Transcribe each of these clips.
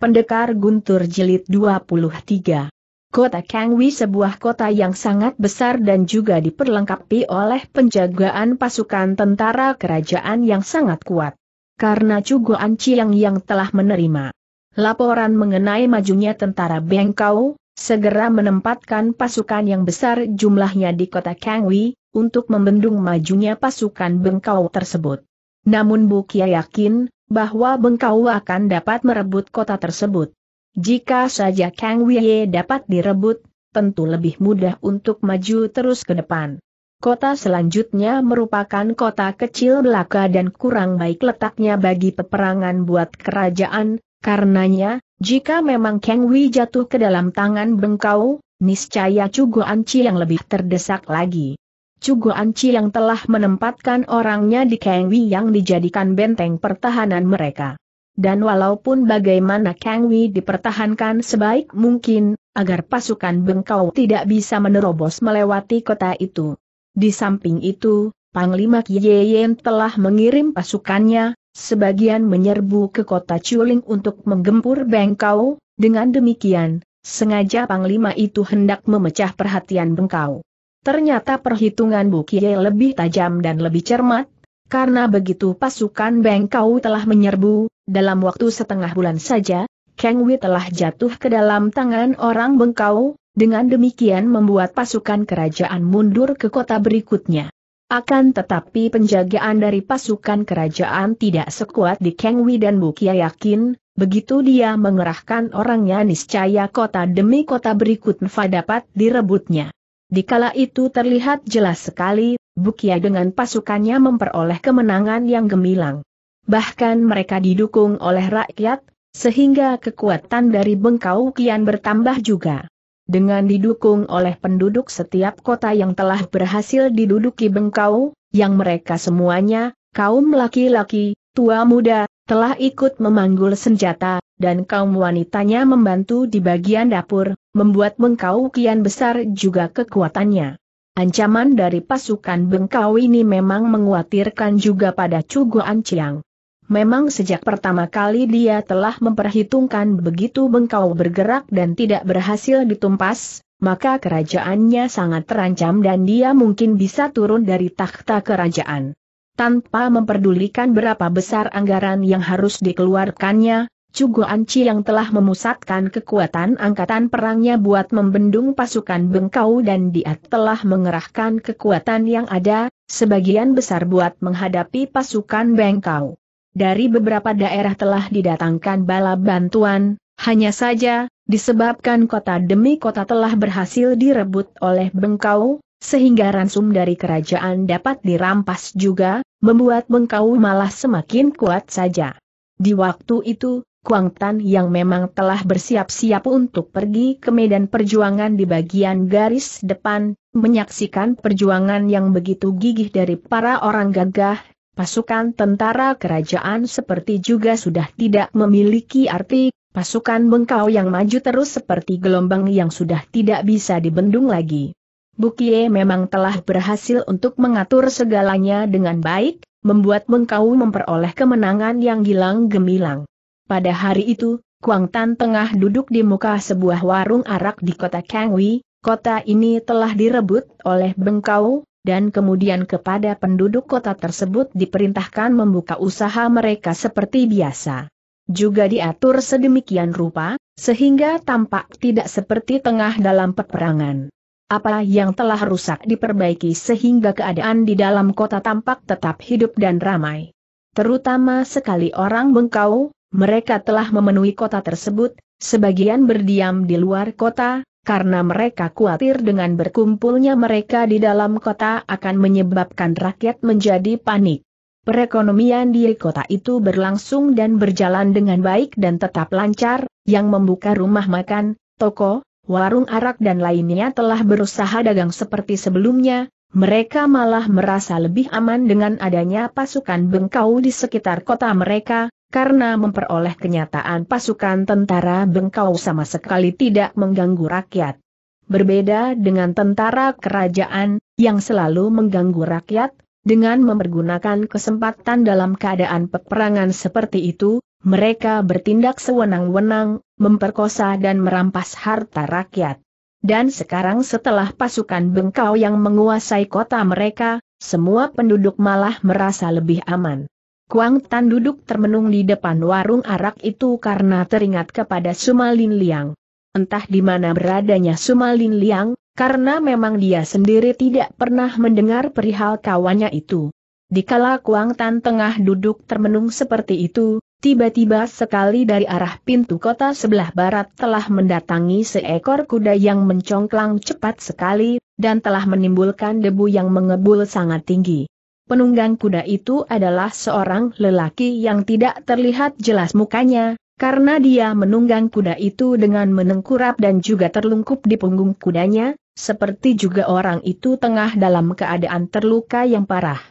Pendekar Guntur Jilid 23 Kota Kangwi sebuah kota yang sangat besar dan juga diperlengkapi oleh penjagaan pasukan tentara kerajaan yang sangat kuat. Karena Cugoan Ciang yang telah menerima laporan mengenai majunya tentara Bengkau, segera menempatkan pasukan yang besar jumlahnya di kota Kangwi, untuk membendung majunya pasukan Bengkau tersebut. Namun Bukia yakin, bahwa Bengkau akan dapat merebut kota tersebut. Jika saja Kang Wei dapat direbut, tentu lebih mudah untuk maju terus ke depan. Kota selanjutnya merupakan kota kecil belaka dan kurang baik letaknya bagi peperangan buat kerajaan, karenanya, jika memang Kang Wei jatuh ke dalam tangan Bengkau, niscaya Cuguan Anci yang lebih terdesak lagi. Cugo Anci yang telah menempatkan orangnya di Kangwi yang dijadikan benteng pertahanan mereka. Dan walaupun bagaimana Kangwi dipertahankan sebaik mungkin, agar pasukan Bengkau tidak bisa menerobos melewati kota itu. Di samping itu, Panglima Kiyeyen telah mengirim pasukannya, sebagian menyerbu ke kota Chuling untuk menggempur Bengkau, dengan demikian, sengaja Panglima itu hendak memecah perhatian Bengkau. Ternyata perhitungan Bukie lebih tajam dan lebih cermat, karena begitu pasukan Bengkau telah menyerbu, dalam waktu setengah bulan saja, Kang Wei telah jatuh ke dalam tangan orang Bengkau, dengan demikian membuat pasukan kerajaan mundur ke kota berikutnya. Akan tetapi penjagaan dari pasukan kerajaan tidak sekuat di Kang Wei dan Bukia yakin, begitu dia mengerahkan orangnya niscaya kota demi kota berikutnya dapat direbutnya. Di kala itu terlihat jelas sekali, Bukia dengan pasukannya memperoleh kemenangan yang gemilang. Bahkan mereka didukung oleh rakyat, sehingga kekuatan dari Bengkau kian bertambah juga. Dengan didukung oleh penduduk setiap kota yang telah berhasil diduduki Bengkau, yang mereka semuanya, kaum laki-laki, tua muda, telah ikut memanggul senjata, dan kaum wanitanya membantu di bagian dapur, membuat Bengkau kian besar juga kekuatannya. Ancaman dari pasukan Bengkau ini memang menguatirkan juga pada Cuguan Anciang. Memang sejak pertama kali dia telah memperhitungkan begitu Bengkau bergerak dan tidak berhasil ditumpas, maka kerajaannya sangat terancam dan dia mungkin bisa turun dari takhta kerajaan. Tanpa memperdulikan berapa besar anggaran yang harus dikeluarkannya, Anci yang telah memusatkan kekuatan angkatan perangnya buat membendung pasukan Bengkau dan dia telah mengerahkan kekuatan yang ada, sebagian besar buat menghadapi pasukan Bengkau. Dari beberapa daerah telah didatangkan bala bantuan, hanya saja, disebabkan kota demi kota telah berhasil direbut oleh Bengkau, sehingga ransum dari kerajaan dapat dirampas juga, membuat Bengkau malah semakin kuat saja. Di waktu itu, Kuang Tan yang memang telah bersiap-siap untuk pergi ke medan perjuangan di bagian garis depan, menyaksikan perjuangan yang begitu gigih dari para orang gagah, pasukan tentara kerajaan seperti juga sudah tidak memiliki arti, pasukan bengkau yang maju terus seperti gelombang yang sudah tidak bisa dibendung lagi. Bukie memang telah berhasil untuk mengatur segalanya dengan baik, membuat bengkau memperoleh kemenangan yang gilang gemilang. Pada hari itu, Kuang Tan tengah duduk di muka sebuah warung arak di kota Kangwi, kota ini telah direbut oleh Bengkau, dan kemudian kepada penduduk kota tersebut diperintahkan membuka usaha mereka seperti biasa. Juga diatur sedemikian rupa, sehingga tampak tidak seperti tengah dalam peperangan. Apa yang telah rusak diperbaiki sehingga keadaan di dalam kota tampak tetap hidup dan ramai. Terutama sekali orang Bengkau, mereka telah memenuhi kota tersebut, sebagian berdiam di luar kota, karena mereka khawatir dengan berkumpulnya mereka di dalam kota akan menyebabkan rakyat menjadi panik. Perekonomian di kota itu berlangsung dan berjalan dengan baik dan tetap lancar, yang membuka rumah makan, toko, warung arak dan lainnya telah berusaha dagang seperti sebelumnya, mereka malah merasa lebih aman dengan adanya pasukan bengkau di sekitar kota mereka, karena memperoleh kenyataan pasukan tentara Bengkau sama sekali tidak mengganggu rakyat. Berbeda dengan tentara kerajaan, yang selalu mengganggu rakyat, dengan mempergunakan kesempatan dalam keadaan peperangan seperti itu, mereka bertindak sewenang-wenang, memperkosa dan merampas harta rakyat. Dan sekarang setelah pasukan bengkau yang menguasai kota mereka, semua penduduk malah merasa lebih aman. Kuang Tan duduk termenung di depan warung arak itu karena teringat kepada Sumalin Liang. Entah di mana beradanya Sumalin Liang, karena memang dia sendiri tidak pernah mendengar perihal kawannya itu. Dikala Kuang Tan tengah duduk termenung seperti itu, tiba-tiba sekali dari arah pintu kota sebelah barat telah mendatangi seekor kuda yang mencongklang cepat sekali, dan telah menimbulkan debu yang mengebul sangat tinggi. Penunggang kuda itu adalah seorang lelaki yang tidak terlihat jelas mukanya, karena dia menunggang kuda itu dengan menengkurap dan juga terlungkup di punggung kudanya, seperti juga orang itu tengah dalam keadaan terluka yang parah.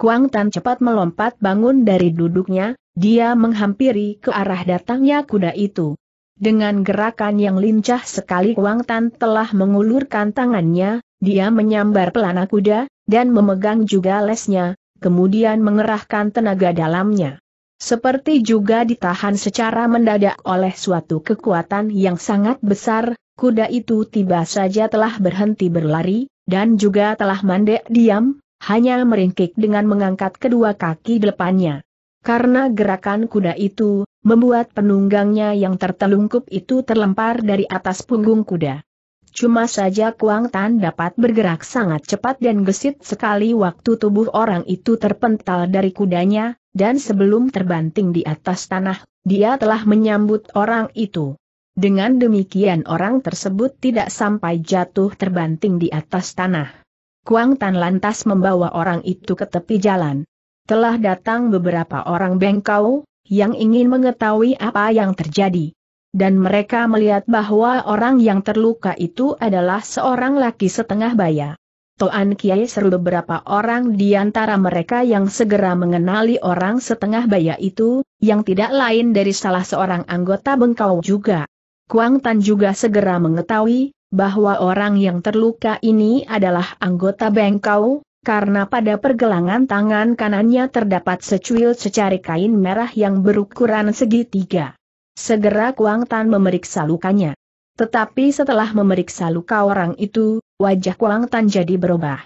Kuang Tan cepat melompat bangun dari duduknya, dia menghampiri ke arah datangnya kuda itu. Dengan gerakan yang lincah sekali Kuang Tan telah mengulurkan tangannya, dia menyambar pelana kuda, dan memegang juga lesnya, kemudian mengerahkan tenaga dalamnya. Seperti juga ditahan secara mendadak oleh suatu kekuatan yang sangat besar, kuda itu tiba saja telah berhenti berlari, dan juga telah mandek diam, hanya meringkik dengan mengangkat kedua kaki depannya. Karena gerakan kuda itu, membuat penunggangnya yang tertelungkup itu terlempar dari atas punggung kuda. Cuma saja Kuang Tan dapat bergerak sangat cepat dan gesit sekali waktu tubuh orang itu terpental dari kudanya, dan sebelum terbanting di atas tanah, dia telah menyambut orang itu. Dengan demikian orang tersebut tidak sampai jatuh terbanting di atas tanah. Kuang Tan lantas membawa orang itu ke tepi jalan. Telah datang beberapa orang bengkau, yang ingin mengetahui apa yang terjadi dan mereka melihat bahwa orang yang terluka itu adalah seorang laki setengah baya. Toan Kiai seru beberapa orang di antara mereka yang segera mengenali orang setengah baya itu, yang tidak lain dari salah seorang anggota Bengkau juga. Kuang Tan juga segera mengetahui, bahwa orang yang terluka ini adalah anggota Bengkau, karena pada pergelangan tangan kanannya terdapat secuil secari kain merah yang berukuran segitiga. Segera Kuang Tan memeriksa lukanya. Tetapi setelah memeriksa luka orang itu, wajah Kuang Tan jadi berubah.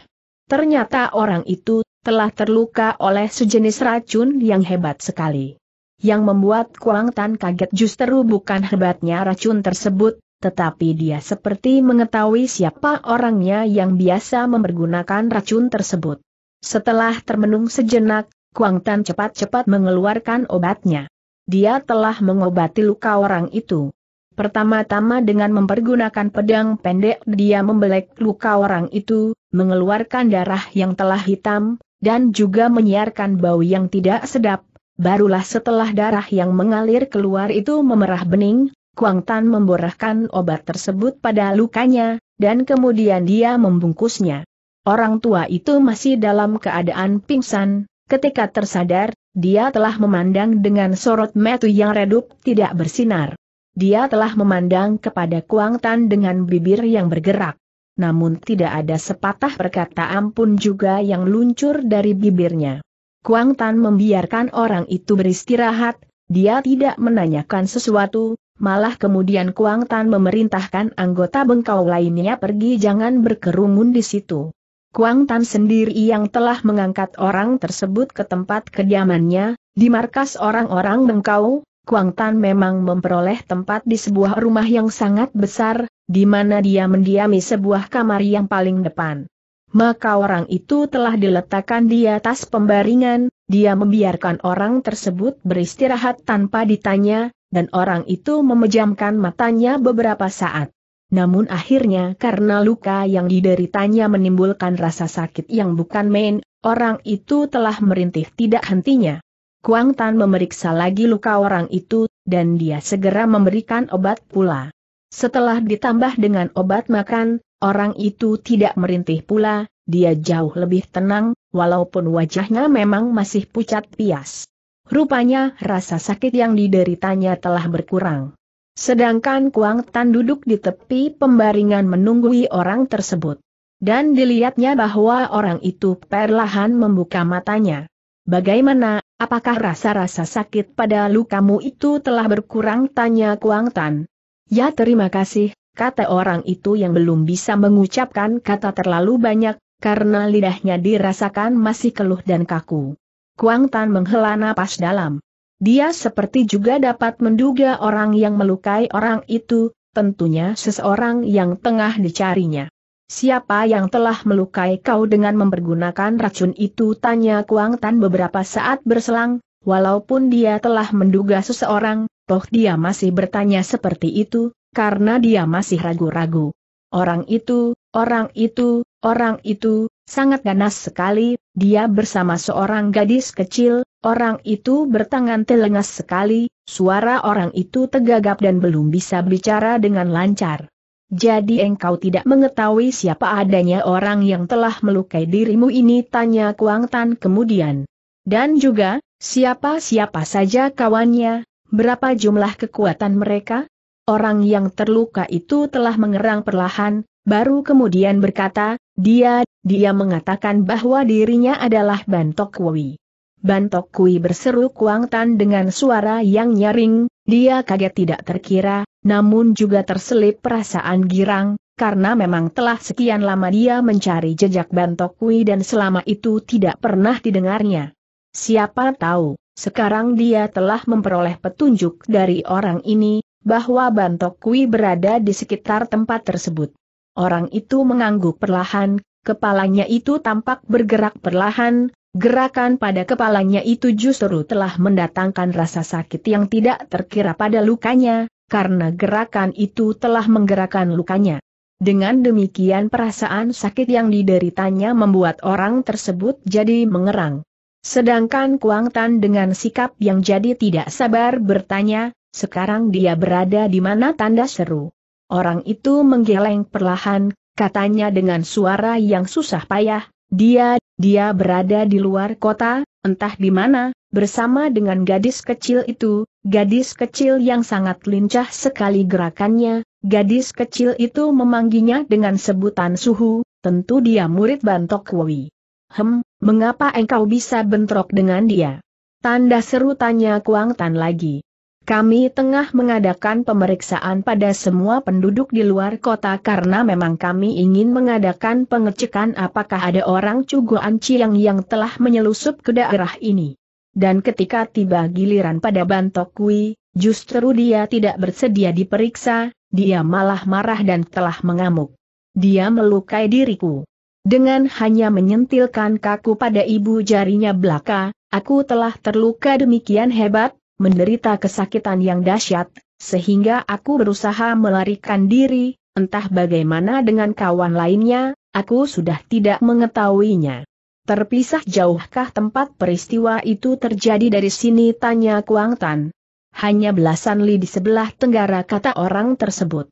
Ternyata orang itu telah terluka oleh sejenis racun yang hebat sekali. Yang membuat Kuang Tan kaget justru bukan hebatnya racun tersebut, tetapi dia seperti mengetahui siapa orangnya yang biasa mempergunakan racun tersebut. Setelah termenung sejenak, Kuang Tan cepat-cepat mengeluarkan obatnya dia telah mengobati luka orang itu. Pertama-tama dengan mempergunakan pedang pendek dia membelek luka orang itu, mengeluarkan darah yang telah hitam, dan juga menyiarkan bau yang tidak sedap. Barulah setelah darah yang mengalir keluar itu memerah bening, Kuang Tan memborahkan obat tersebut pada lukanya, dan kemudian dia membungkusnya. Orang tua itu masih dalam keadaan pingsan, ketika tersadar, dia telah memandang dengan sorot metu yang redup tidak bersinar. Dia telah memandang kepada Kuang Tan dengan bibir yang bergerak. Namun tidak ada sepatah perkataan pun juga yang luncur dari bibirnya. Kuang Tan membiarkan orang itu beristirahat, dia tidak menanyakan sesuatu, Malah kemudian Kuang Tan memerintahkan anggota bengkau lainnya pergi jangan berkerumun di situ. Kuang Tan sendiri yang telah mengangkat orang tersebut ke tempat kediamannya, di markas orang-orang Bengkau, Kuang Tan memang memperoleh tempat di sebuah rumah yang sangat besar, di mana dia mendiami sebuah kamar yang paling depan. Maka orang itu telah diletakkan di atas pembaringan, dia membiarkan orang tersebut beristirahat tanpa ditanya, dan orang itu memejamkan matanya beberapa saat. Namun akhirnya karena luka yang dideritanya menimbulkan rasa sakit yang bukan main, orang itu telah merintih tidak hentinya. Kuang Tan memeriksa lagi luka orang itu, dan dia segera memberikan obat pula. Setelah ditambah dengan obat makan, orang itu tidak merintih pula, dia jauh lebih tenang, walaupun wajahnya memang masih pucat pias. Rupanya rasa sakit yang dideritanya telah berkurang. Sedangkan Kuang Tan duduk di tepi pembaringan menunggui orang tersebut. Dan dilihatnya bahwa orang itu perlahan membuka matanya. Bagaimana, apakah rasa-rasa sakit pada lukamu itu telah berkurang? Tanya Kuang Tan. Ya terima kasih, kata orang itu yang belum bisa mengucapkan kata terlalu banyak, karena lidahnya dirasakan masih keluh dan kaku. Kuang Tan menghela napas dalam. Dia seperti juga dapat menduga orang yang melukai orang itu, tentunya seseorang yang tengah dicarinya. Siapa yang telah melukai kau dengan mempergunakan racun itu tanya Kuang Tan beberapa saat berselang, walaupun dia telah menduga seseorang, toh dia masih bertanya seperti itu, karena dia masih ragu-ragu. Orang itu, orang itu, orang itu, sangat ganas sekali, dia bersama seorang gadis kecil, Orang itu bertangan telengas sekali, suara orang itu tegagap dan belum bisa bicara dengan lancar. Jadi engkau tidak mengetahui siapa adanya orang yang telah melukai dirimu ini tanya Kuang Tan kemudian. Dan juga, siapa-siapa saja kawannya, berapa jumlah kekuatan mereka? Orang yang terluka itu telah mengerang perlahan, baru kemudian berkata, dia, dia mengatakan bahwa dirinya adalah Bantok Wui. Bantok Kui berseru Kuang Tan dengan suara yang nyaring, dia kaget tidak terkira, namun juga terselip perasaan girang, karena memang telah sekian lama dia mencari jejak Bantok Kui dan selama itu tidak pernah didengarnya. Siapa tahu, sekarang dia telah memperoleh petunjuk dari orang ini, bahwa Bantok Kui berada di sekitar tempat tersebut. Orang itu mengangguk perlahan, kepalanya itu tampak bergerak perlahan, Gerakan pada kepalanya itu justru telah mendatangkan rasa sakit yang tidak terkira pada lukanya, karena gerakan itu telah menggerakkan lukanya. Dengan demikian perasaan sakit yang dideritanya membuat orang tersebut jadi mengerang. Sedangkan Kuang Tan dengan sikap yang jadi tidak sabar bertanya, sekarang dia berada di mana tanda seru. Orang itu menggeleng perlahan, katanya dengan suara yang susah payah, dia, dia berada di luar kota, entah di mana, bersama dengan gadis kecil itu, gadis kecil yang sangat lincah sekali gerakannya, gadis kecil itu memangginya dengan sebutan suhu, tentu dia murid Bantok Woi. Hem, mengapa engkau bisa bentrok dengan dia? Tanda seru tanya Kuang Tan lagi. Kami tengah mengadakan pemeriksaan pada semua penduduk di luar kota karena memang kami ingin mengadakan pengecekan apakah ada orang Cugo Anciang yang telah menyelusup ke daerah ini. Dan ketika tiba giliran pada Kui, justru dia tidak bersedia diperiksa, dia malah marah dan telah mengamuk. Dia melukai diriku. Dengan hanya menyentilkan kaku pada ibu jarinya belaka, aku telah terluka demikian hebat, menderita kesakitan yang dahsyat, sehingga aku berusaha melarikan diri, entah bagaimana dengan kawan lainnya, aku sudah tidak mengetahuinya. Terpisah jauhkah tempat peristiwa itu terjadi dari sini tanya Kuang Tan. Hanya belasan li di sebelah tenggara kata orang tersebut.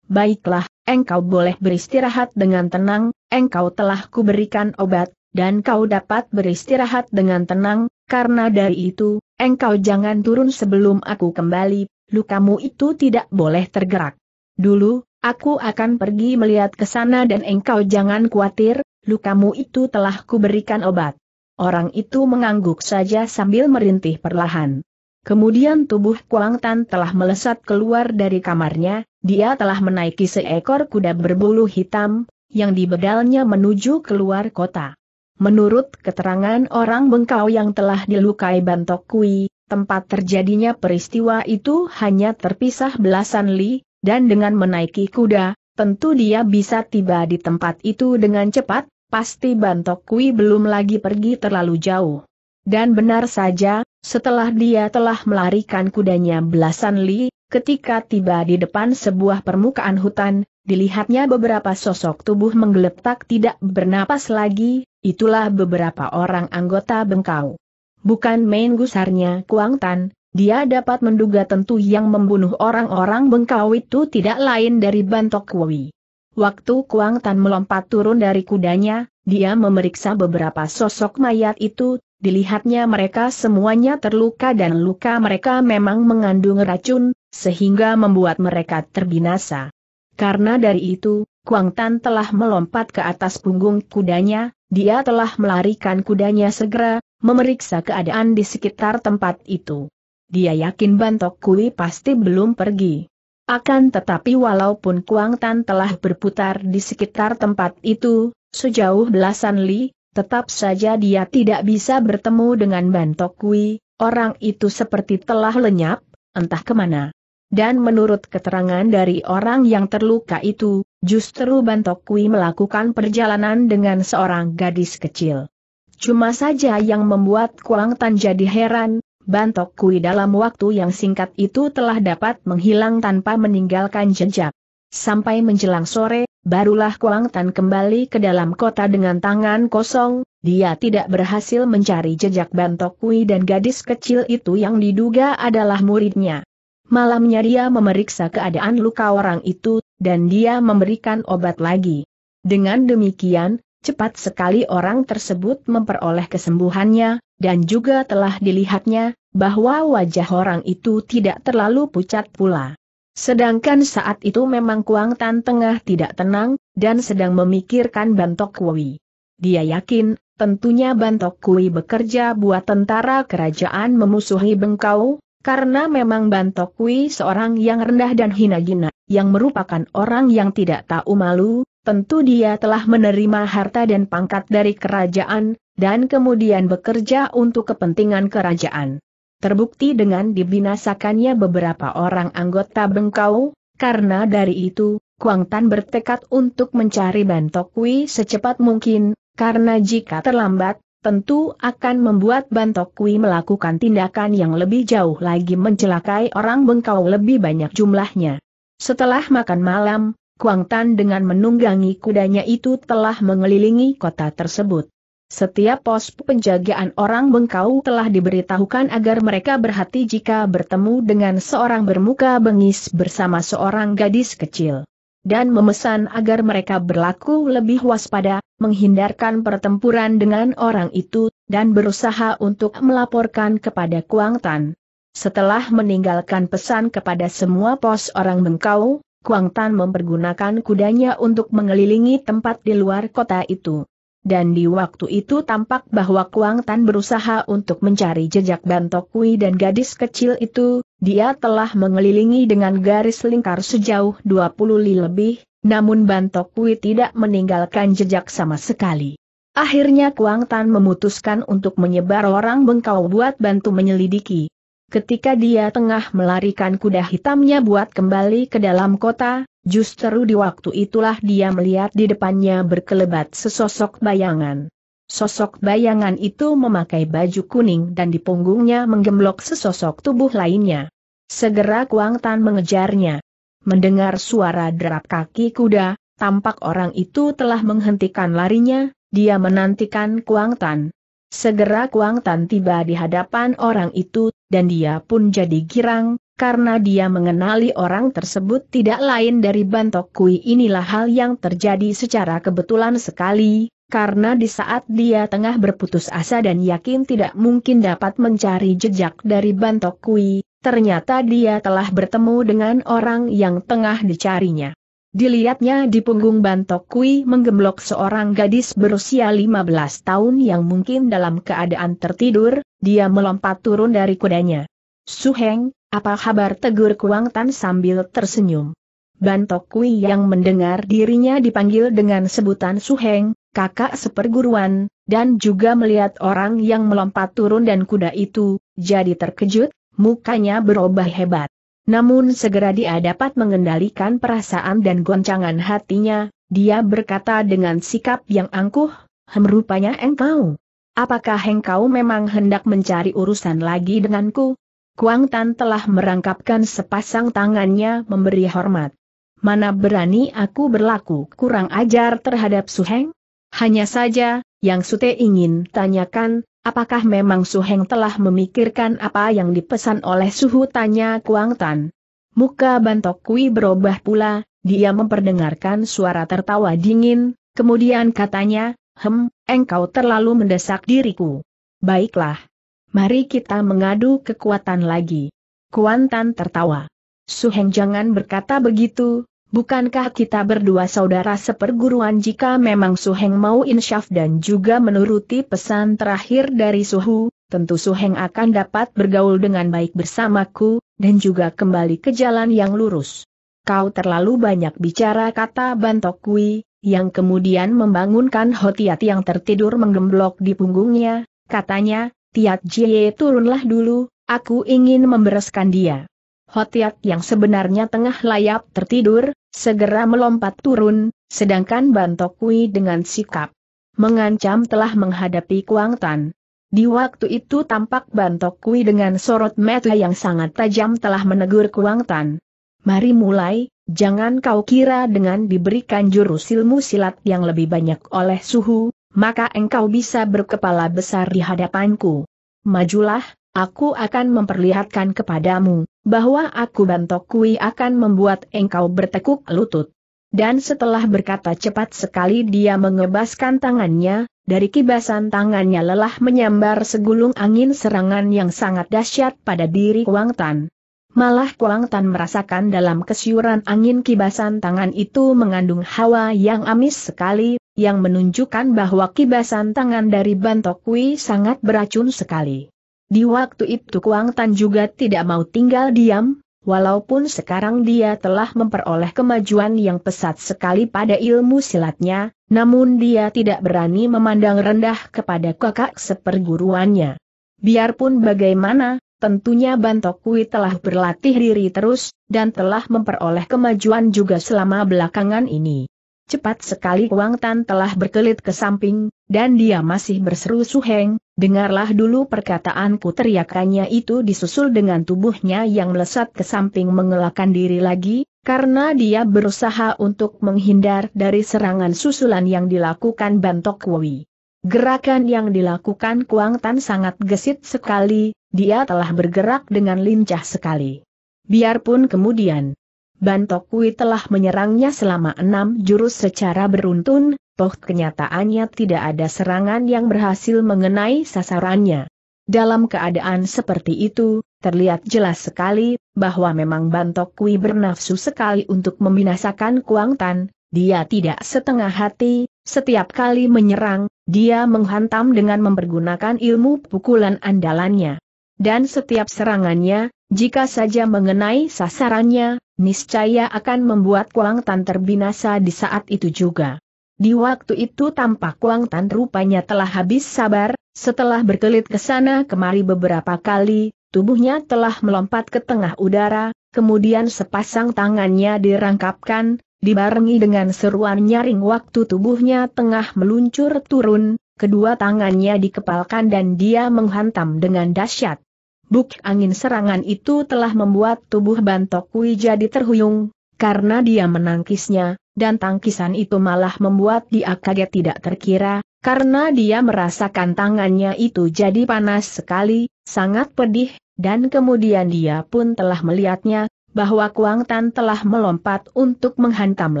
Baiklah, engkau boleh beristirahat dengan tenang, engkau telah kuberikan obat, dan kau dapat beristirahat dengan tenang, karena dari itu, engkau jangan turun sebelum aku kembali, lukamu itu tidak boleh tergerak. Dulu, aku akan pergi melihat ke sana dan engkau jangan khawatir, lukamu itu telah kuberikan obat. Orang itu mengangguk saja sambil merintih perlahan. Kemudian tubuh Kuang Tan telah melesat keluar dari kamarnya, dia telah menaiki seekor kuda berbulu hitam, yang dibedalnya menuju keluar kota. Menurut keterangan orang bengkau yang telah dilukai Bantok Kui, tempat terjadinya peristiwa itu hanya terpisah belasan li, dan dengan menaiki kuda, tentu dia bisa tiba di tempat itu dengan cepat, pasti Bantok Kui belum lagi pergi terlalu jauh. Dan benar saja, setelah dia telah melarikan kudanya belasan li, ketika tiba di depan sebuah permukaan hutan, dilihatnya beberapa sosok tubuh menggeletak tidak bernapas lagi, Itulah beberapa orang anggota Bengkau. Bukan main gusarnya Kuang Tan, dia dapat menduga tentu yang membunuh orang-orang Bengkau itu tidak lain dari Bantok Kui. Waktu Kuang Tan melompat turun dari kudanya, dia memeriksa beberapa sosok mayat itu, dilihatnya mereka semuanya terluka dan luka mereka memang mengandung racun, sehingga membuat mereka terbinasa. Karena dari itu, Kuang Tan telah melompat ke atas punggung kudanya, dia telah melarikan kudanya segera, memeriksa keadaan di sekitar tempat itu. Dia yakin Bantok Kui pasti belum pergi. Akan tetapi walaupun Kuang Tan telah berputar di sekitar tempat itu, sejauh belasan li, tetap saja dia tidak bisa bertemu dengan Bantok Kui, orang itu seperti telah lenyap, entah kemana. Dan menurut keterangan dari orang yang terluka itu, Justru Kui melakukan perjalanan dengan seorang gadis kecil. Cuma saja yang membuat Kuang Tan jadi heran, Bantok Kui dalam waktu yang singkat itu telah dapat menghilang tanpa meninggalkan jejak. Sampai menjelang sore, barulah Kuang Tan kembali ke dalam kota dengan tangan kosong, dia tidak berhasil mencari jejak Bantok Kui dan gadis kecil itu yang diduga adalah muridnya. Malamnya dia memeriksa keadaan luka orang itu, dan dia memberikan obat lagi. Dengan demikian, cepat sekali orang tersebut memperoleh kesembuhannya, dan juga telah dilihatnya, bahwa wajah orang itu tidak terlalu pucat pula. Sedangkan saat itu memang Kuang Tan tengah tidak tenang, dan sedang memikirkan Bantok Kui. Dia yakin, tentunya Bantok Kui bekerja buat tentara kerajaan memusuhi Bengkau, karena memang Bantokwi seorang yang rendah dan hina gina, yang merupakan orang yang tidak tahu malu, tentu dia telah menerima harta dan pangkat dari kerajaan, dan kemudian bekerja untuk kepentingan kerajaan. Terbukti dengan dibinasakannya beberapa orang anggota Bengkau, karena dari itu, Kuang Tan bertekad untuk mencari Bantokwi secepat mungkin, karena jika terlambat, tentu akan membuat Kui melakukan tindakan yang lebih jauh lagi mencelakai orang bengkau lebih banyak jumlahnya. Setelah makan malam, Kuang Tan dengan menunggangi kudanya itu telah mengelilingi kota tersebut. Setiap pos penjagaan orang bengkau telah diberitahukan agar mereka berhati jika bertemu dengan seorang bermuka bengis bersama seorang gadis kecil dan memesan agar mereka berlaku lebih waspada, menghindarkan pertempuran dengan orang itu, dan berusaha untuk melaporkan kepada Kuang Tan. Setelah meninggalkan pesan kepada semua pos orang Bengkau, Kuang Tan mempergunakan kudanya untuk mengelilingi tempat di luar kota itu. Dan di waktu itu tampak bahwa Kuang Tan berusaha untuk mencari jejak Kui dan gadis kecil itu, dia telah mengelilingi dengan garis lingkar sejauh 20 li lebih, namun Kui tidak meninggalkan jejak sama sekali. Akhirnya Kuang Tan memutuskan untuk menyebar orang bengkau buat bantu menyelidiki. Ketika dia tengah melarikan kuda hitamnya buat kembali ke dalam kota, justru di waktu itulah dia melihat di depannya berkelebat sesosok bayangan. Sosok bayangan itu memakai baju kuning dan di punggungnya menggemblok sesosok tubuh lainnya. Segera Kuang Tan mengejarnya. Mendengar suara derap kaki kuda, tampak orang itu telah menghentikan larinya, dia menantikan Kuang Tan. Segera Kuang Tan tiba di hadapan orang itu, dan dia pun jadi girang, karena dia mengenali orang tersebut tidak lain dari Bantok Kui inilah hal yang terjadi secara kebetulan sekali, karena di saat dia tengah berputus asa dan yakin tidak mungkin dapat mencari jejak dari Bantok Kui, ternyata dia telah bertemu dengan orang yang tengah dicarinya. Dilihatnya di punggung Bantok Kui menggemblok seorang gadis berusia 15 tahun yang mungkin dalam keadaan tertidur, dia melompat turun dari kudanya. Suheng, apa kabar tegur Kuang Tan sambil tersenyum. Bantok Kui yang mendengar dirinya dipanggil dengan sebutan Suheng, kakak seperguruan, dan juga melihat orang yang melompat turun dan kuda itu, jadi terkejut, mukanya berubah hebat. Namun segera dia dapat mengendalikan perasaan dan goncangan hatinya, dia berkata dengan sikap yang angkuh, Hem rupanya engkau. Apakah engkau memang hendak mencari urusan lagi denganku? Kuang Tan telah merangkapkan sepasang tangannya memberi hormat. Mana berani aku berlaku kurang ajar terhadap Suheng? Hanya saja, yang Sute ingin tanyakan, Apakah memang Su Heng telah memikirkan apa yang dipesan oleh Suhu tanya Kuang Tan? Muka Bantok Kui berubah pula, dia memperdengarkan suara tertawa dingin, kemudian katanya, Hem, engkau terlalu mendesak diriku. Baiklah. Mari kita mengadu kekuatan lagi. Kuan Tan tertawa. Su Heng jangan berkata begitu, Bukankah kita berdua saudara seperguruan jika memang Suheng mau insyaf dan juga menuruti pesan terakhir dari Suhu, tentu Suheng akan dapat bergaul dengan baik bersamaku, dan juga kembali ke jalan yang lurus. Kau terlalu banyak bicara kata Bantokwi, yang kemudian membangunkan Hotiat yang tertidur menggemblok di punggungnya, katanya, Tiat Jie turunlah dulu, aku ingin membereskan dia. Hotiat yang sebenarnya tengah layap tertidur, segera melompat turun, sedangkan Bantokui dengan sikap mengancam telah menghadapi Kuang Tan. Di waktu itu tampak Bantokui dengan sorot mata yang sangat tajam telah menegur Kuang Tan. Mari mulai, jangan kau kira dengan diberikan jurus ilmu silat yang lebih banyak oleh suhu, maka engkau bisa berkepala besar di hadapanku. Majulah, aku akan memperlihatkan kepadamu, bahwa aku bantok kui akan membuat engkau bertekuk lutut. Dan setelah berkata cepat sekali dia mengebaskan tangannya, dari kibasan tangannya lelah menyambar segulung angin serangan yang sangat dahsyat pada diri Kuang Tan. Malah Kuang Tan merasakan dalam kesyuran angin kibasan tangan itu mengandung hawa yang amis sekali, yang menunjukkan bahwa kibasan tangan dari Kui sangat beracun sekali. Di waktu itu Kuang Tan juga tidak mau tinggal diam, walaupun sekarang dia telah memperoleh kemajuan yang pesat sekali pada ilmu silatnya, namun dia tidak berani memandang rendah kepada kakak seperguruannya. Biarpun bagaimana, Tentunya Kui telah berlatih diri terus, dan telah memperoleh kemajuan juga selama belakangan ini. Cepat sekali Wang Tan telah berkelit ke samping, dan dia masih berseru suheng, Dengarlah dulu perkataanku teriakannya itu disusul dengan tubuhnya yang melesat ke samping mengelakkan diri lagi, karena dia berusaha untuk menghindar dari serangan susulan yang dilakukan Bantok Wui. Gerakan yang dilakukan Kuang Tan sangat gesit sekali, dia telah bergerak dengan lincah sekali. Biarpun kemudian, Bantokwi telah menyerangnya selama enam jurus secara beruntun, toh kenyataannya tidak ada serangan yang berhasil mengenai sasarannya. Dalam keadaan seperti itu, terlihat jelas sekali, bahwa memang Kui bernafsu sekali untuk membinasakan Kuang Tan, dia tidak setengah hati, setiap kali menyerang, dia menghantam dengan mempergunakan ilmu pukulan andalannya. Dan setiap serangannya, jika saja mengenai sasarannya, niscaya akan membuat Kuang Tan terbinasa di saat itu juga. Di waktu itu tampak Kuang Tan rupanya telah habis sabar, setelah berkelit ke sana kemari beberapa kali, tubuhnya telah melompat ke tengah udara, kemudian sepasang tangannya dirangkapkan, dibarengi dengan seruan nyaring waktu tubuhnya tengah meluncur turun, kedua tangannya dikepalkan dan dia menghantam dengan dahsyat. Buk angin serangan itu telah membuat tubuh Bantokwi jadi terhuyung, karena dia menangkisnya, dan tangkisan itu malah membuat dia kaget tidak terkira, karena dia merasakan tangannya itu jadi panas sekali, sangat pedih, dan kemudian dia pun telah melihatnya, bahwa Kuang Tan telah melompat untuk menghantam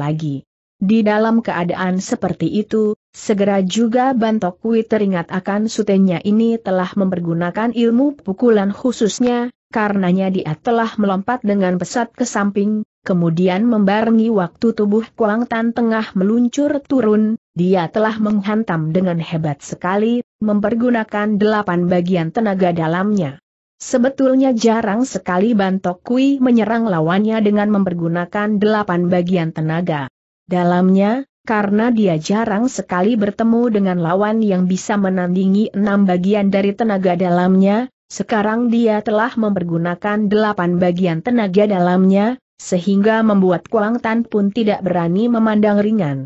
lagi. Di dalam keadaan seperti itu, Segera juga Bantokwi teringat akan sutenya ini telah mempergunakan ilmu pukulan khususnya, karenanya dia telah melompat dengan pesat ke samping, kemudian membarengi waktu tubuh Kuang Tan tengah meluncur turun, dia telah menghantam dengan hebat sekali, mempergunakan delapan bagian tenaga dalamnya. Sebetulnya jarang sekali Bantok Kui menyerang lawannya dengan mempergunakan delapan bagian tenaga. Dalamnya, karena dia jarang sekali bertemu dengan lawan yang bisa menandingi enam bagian dari tenaga dalamnya, sekarang dia telah mempergunakan delapan bagian tenaga dalamnya, sehingga membuat Kuang Tan pun tidak berani memandang ringan.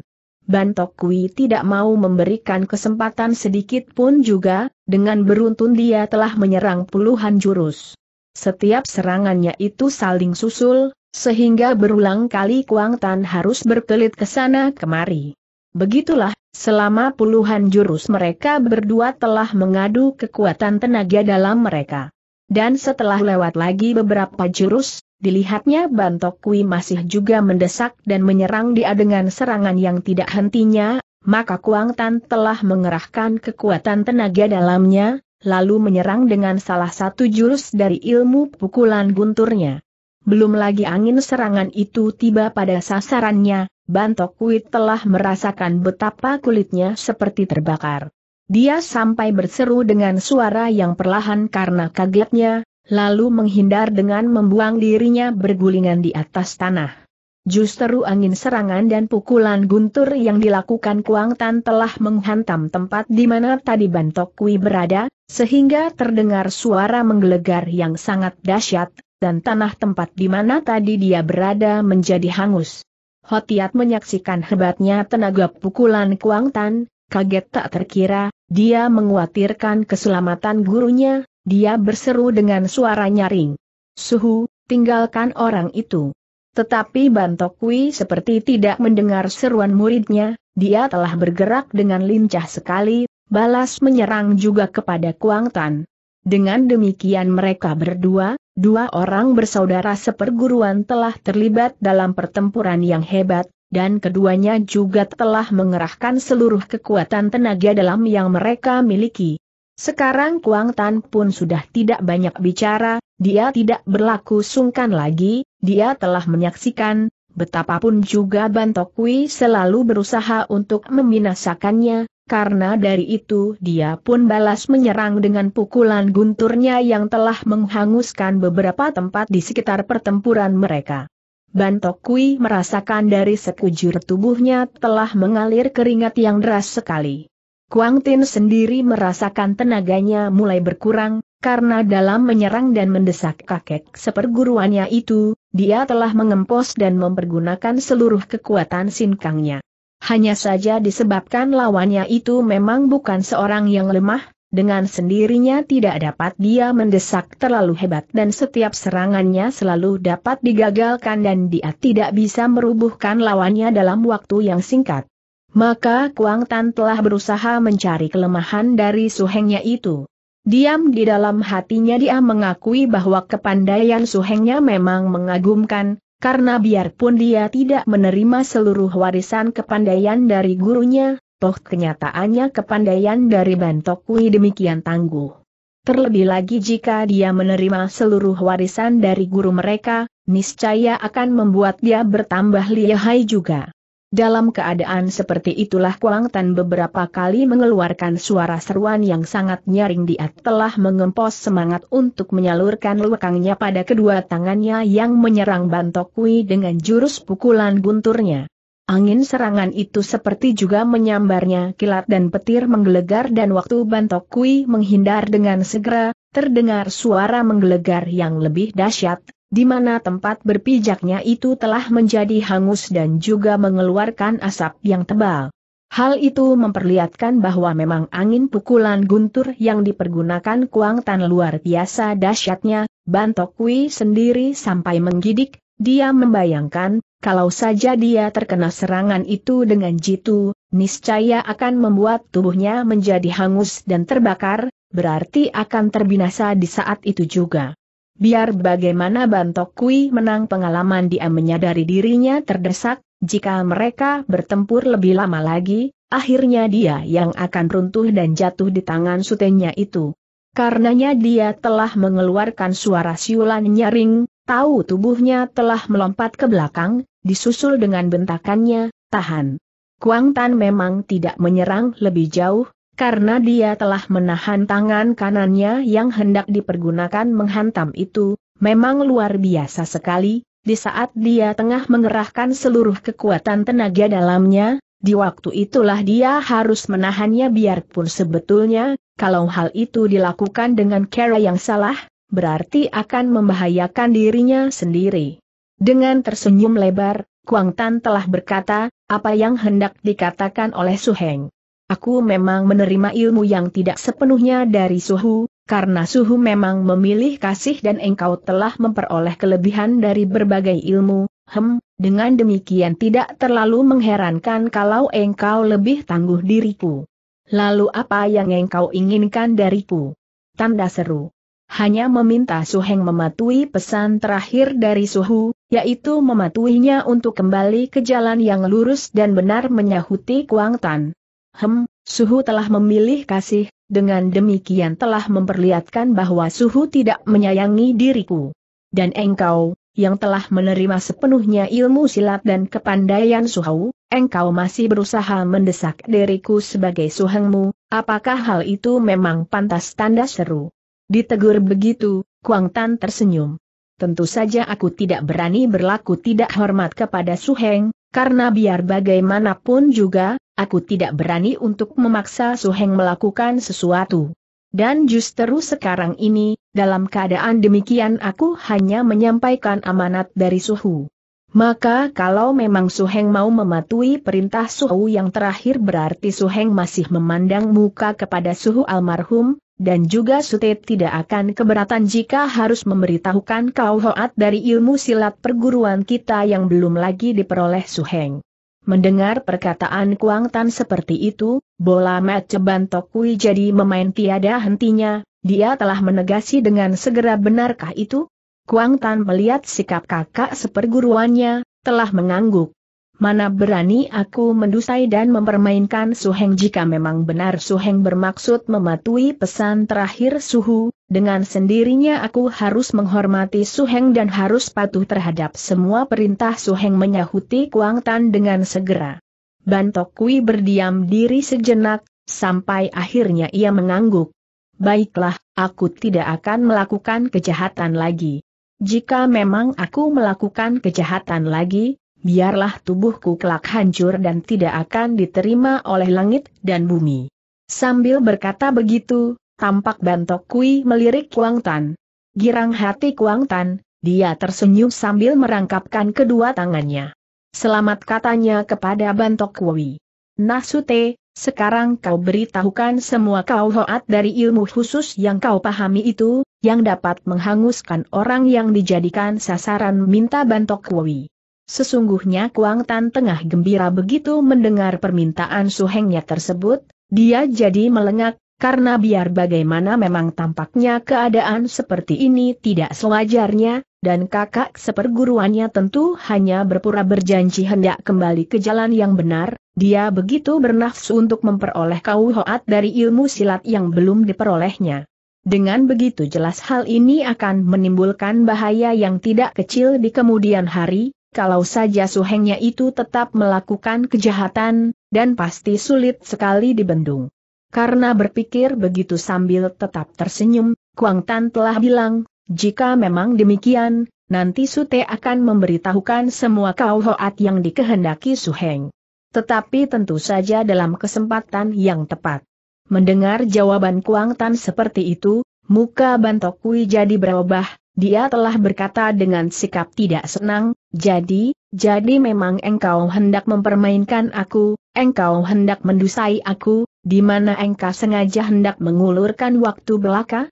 Bantok Kui tidak mau memberikan kesempatan sedikit pun juga, dengan beruntun dia telah menyerang puluhan jurus. Setiap serangannya itu saling susul, sehingga berulang kali Kuang Tan harus berkelit ke sana kemari. Begitulah, selama puluhan jurus mereka berdua telah mengadu kekuatan tenaga dalam mereka. Dan setelah lewat lagi beberapa jurus, dilihatnya Bantok Kui masih juga mendesak dan menyerang dia dengan serangan yang tidak hentinya, maka Kuang Tan telah mengerahkan kekuatan tenaga dalamnya, lalu menyerang dengan salah satu jurus dari ilmu pukulan gunturnya. Belum lagi angin serangan itu tiba pada sasarannya, Bantok Kuit telah merasakan betapa kulitnya seperti terbakar. Dia sampai berseru dengan suara yang perlahan karena kagetnya, lalu menghindar dengan membuang dirinya bergulingan di atas tanah. Justru angin serangan dan pukulan guntur yang dilakukan Kuang Tan telah menghantam tempat di mana tadi Bantok Kui berada, sehingga terdengar suara menggelegar yang sangat dahsyat, dan tanah tempat di mana tadi dia berada menjadi hangus. Hotiat menyaksikan hebatnya tenaga pukulan Kuang Tan, kaget tak terkira, dia menguatirkan keselamatan gurunya, dia berseru dengan suara nyaring. Suhu, tinggalkan orang itu. Tetapi Bantokwi seperti tidak mendengar seruan muridnya, dia telah bergerak dengan lincah sekali, balas menyerang juga kepada Kuang Tan. Dengan demikian mereka berdua, dua orang bersaudara seperguruan telah terlibat dalam pertempuran yang hebat, dan keduanya juga telah mengerahkan seluruh kekuatan tenaga dalam yang mereka miliki. Sekarang Kuang Tan pun sudah tidak banyak bicara, dia tidak berlaku sungkan lagi, dia telah menyaksikan, betapapun juga Bantokui selalu berusaha untuk membinasakannya, karena dari itu dia pun balas menyerang dengan pukulan gunturnya yang telah menghanguskan beberapa tempat di sekitar pertempuran mereka. Bantok Kui merasakan dari sekujur tubuhnya telah mengalir keringat yang deras sekali. Kuang Tin sendiri merasakan tenaganya mulai berkurang, karena dalam menyerang dan mendesak kakek seperguruannya itu, dia telah mengempos dan mempergunakan seluruh kekuatan sinkangnya. Hanya saja disebabkan lawannya itu memang bukan seorang yang lemah, dengan sendirinya tidak dapat dia mendesak terlalu hebat dan setiap serangannya selalu dapat digagalkan dan dia tidak bisa merubuhkan lawannya dalam waktu yang singkat. Maka Kuang Tan telah berusaha mencari kelemahan dari suhengnya itu. Diam di dalam hatinya dia mengakui bahwa kepandaian suhengnya memang mengagumkan, karena biarpun dia tidak menerima seluruh warisan kepandaian dari gurunya, toh kenyataannya kepandaian dari Bantokui demikian tangguh. Terlebih lagi jika dia menerima seluruh warisan dari guru mereka, niscaya akan membuat dia bertambah lihai juga. Dalam keadaan seperti itulah Kuang Tan beberapa kali mengeluarkan suara seruan yang sangat nyaring dia telah mengempos semangat untuk menyalurkan lekangnya pada kedua tangannya yang menyerang Kui dengan jurus pukulan gunturnya. Angin serangan itu seperti juga menyambarnya kilat dan petir menggelegar dan waktu Kui menghindar dengan segera, terdengar suara menggelegar yang lebih dahsyat, di mana tempat berpijaknya itu telah menjadi hangus dan juga mengeluarkan asap yang tebal. Hal itu memperlihatkan bahwa memang angin pukulan guntur yang dipergunakan Kuang Tan luar biasa dahsyatnya, Bantok sendiri sampai menggidik, dia membayangkan, kalau saja dia terkena serangan itu dengan jitu, niscaya akan membuat tubuhnya menjadi hangus dan terbakar, berarti akan terbinasa di saat itu juga. Biar bagaimana Bantok Kui menang pengalaman dia menyadari dirinya terdesak, jika mereka bertempur lebih lama lagi, akhirnya dia yang akan runtuh dan jatuh di tangan sutenya itu. Karenanya dia telah mengeluarkan suara siulan nyaring, tahu tubuhnya telah melompat ke belakang, disusul dengan bentakannya, tahan. Kuang Tan memang tidak menyerang lebih jauh, karena dia telah menahan tangan kanannya yang hendak dipergunakan menghantam itu, memang luar biasa sekali, di saat dia tengah mengerahkan seluruh kekuatan tenaga dalamnya, di waktu itulah dia harus menahannya biarpun sebetulnya, kalau hal itu dilakukan dengan cara yang salah, berarti akan membahayakan dirinya sendiri. Dengan tersenyum lebar, Kuang Tan telah berkata, apa yang hendak dikatakan oleh Su Heng. Aku memang menerima ilmu yang tidak sepenuhnya dari suhu, karena suhu memang memilih kasih dan engkau telah memperoleh kelebihan dari berbagai ilmu, hem, dengan demikian tidak terlalu mengherankan kalau engkau lebih tangguh diriku. Lalu apa yang engkau inginkan dariku? Tanda seru. Hanya meminta Suheng mematuhi pesan terakhir dari Suhu, yaitu mematuhinya untuk kembali ke jalan yang lurus dan benar menyahuti Kuang Tan. Hem, Suhu telah memilih kasih, dengan demikian telah memperlihatkan bahwa Suhu tidak menyayangi diriku. Dan engkau, yang telah menerima sepenuhnya ilmu silat dan kepandaian Suhu, engkau masih berusaha mendesak diriku sebagai suhengmu, apakah hal itu memang pantas tanda seru? Ditegur begitu, Kuang Tan tersenyum. Tentu saja aku tidak berani berlaku tidak hormat kepada Suheng, karena biar bagaimanapun juga, aku tidak berani untuk memaksa Suheng melakukan sesuatu. Dan justru sekarang ini, dalam keadaan demikian aku hanya menyampaikan amanat dari Suhu. Maka kalau memang Suheng mau mematuhi perintah Suhu yang terakhir berarti Suheng masih memandang muka kepada Suhu almarhum, dan juga Sute tidak akan keberatan jika harus memberitahukan kau hoat dari ilmu silat perguruan kita yang belum lagi diperoleh Suheng. Mendengar perkataan Kuang Tan seperti itu, bola Maceban Tokui jadi memain tiada hentinya, dia telah menegasi dengan segera benarkah itu? Kuang Tan melihat sikap kakak seperguruannya, telah mengangguk. Mana berani aku mendusai dan mempermainkan Su Heng jika memang benar Su Heng bermaksud mematuhi pesan terakhir Suhu, dengan sendirinya aku harus menghormati Su Heng dan harus patuh terhadap semua perintah Su Heng. menyahuti Kuang Tan dengan segera. Bantok Kui berdiam diri sejenak, sampai akhirnya ia mengangguk. Baiklah, aku tidak akan melakukan kejahatan lagi. Jika memang aku melakukan kejahatan lagi, biarlah tubuhku kelak hancur dan tidak akan diterima oleh langit dan bumi. Sambil berkata begitu, tampak Bantok Kui melirik Kuang Tan. Girang hati Kuang Tan, dia tersenyum sambil merangkapkan kedua tangannya. Selamat katanya kepada Bantok Kui. Nasute, sekarang kau beritahukan semua kau hoat dari ilmu khusus yang kau pahami itu, yang dapat menghanguskan orang yang dijadikan sasaran minta bantok Woi. Sesungguhnya Kuang Tan tengah gembira begitu mendengar permintaan suhengnya tersebut, dia jadi melengak, karena biar bagaimana memang tampaknya keadaan seperti ini tidak sewajarnya, dan kakak seperguruannya tentu hanya berpura berjanji hendak kembali ke jalan yang benar, dia begitu bernafsu untuk memperoleh kauhoat dari ilmu silat yang belum diperolehnya. Dengan begitu jelas hal ini akan menimbulkan bahaya yang tidak kecil di kemudian hari, kalau saja suhengnya itu tetap melakukan kejahatan, dan pasti sulit sekali dibendung. Karena berpikir begitu sambil tetap tersenyum, Kuang Tan telah bilang, jika memang demikian, nanti Sute akan memberitahukan semua kau hoat yang dikehendaki Suheng. Tetapi tentu saja dalam kesempatan yang tepat. Mendengar jawaban Kuang Tan seperti itu, muka Bantok Kui jadi berubah, dia telah berkata dengan sikap tidak senang, jadi, jadi memang engkau hendak mempermainkan aku, engkau hendak mendusai aku, di mana engkau sengaja hendak mengulurkan waktu belaka?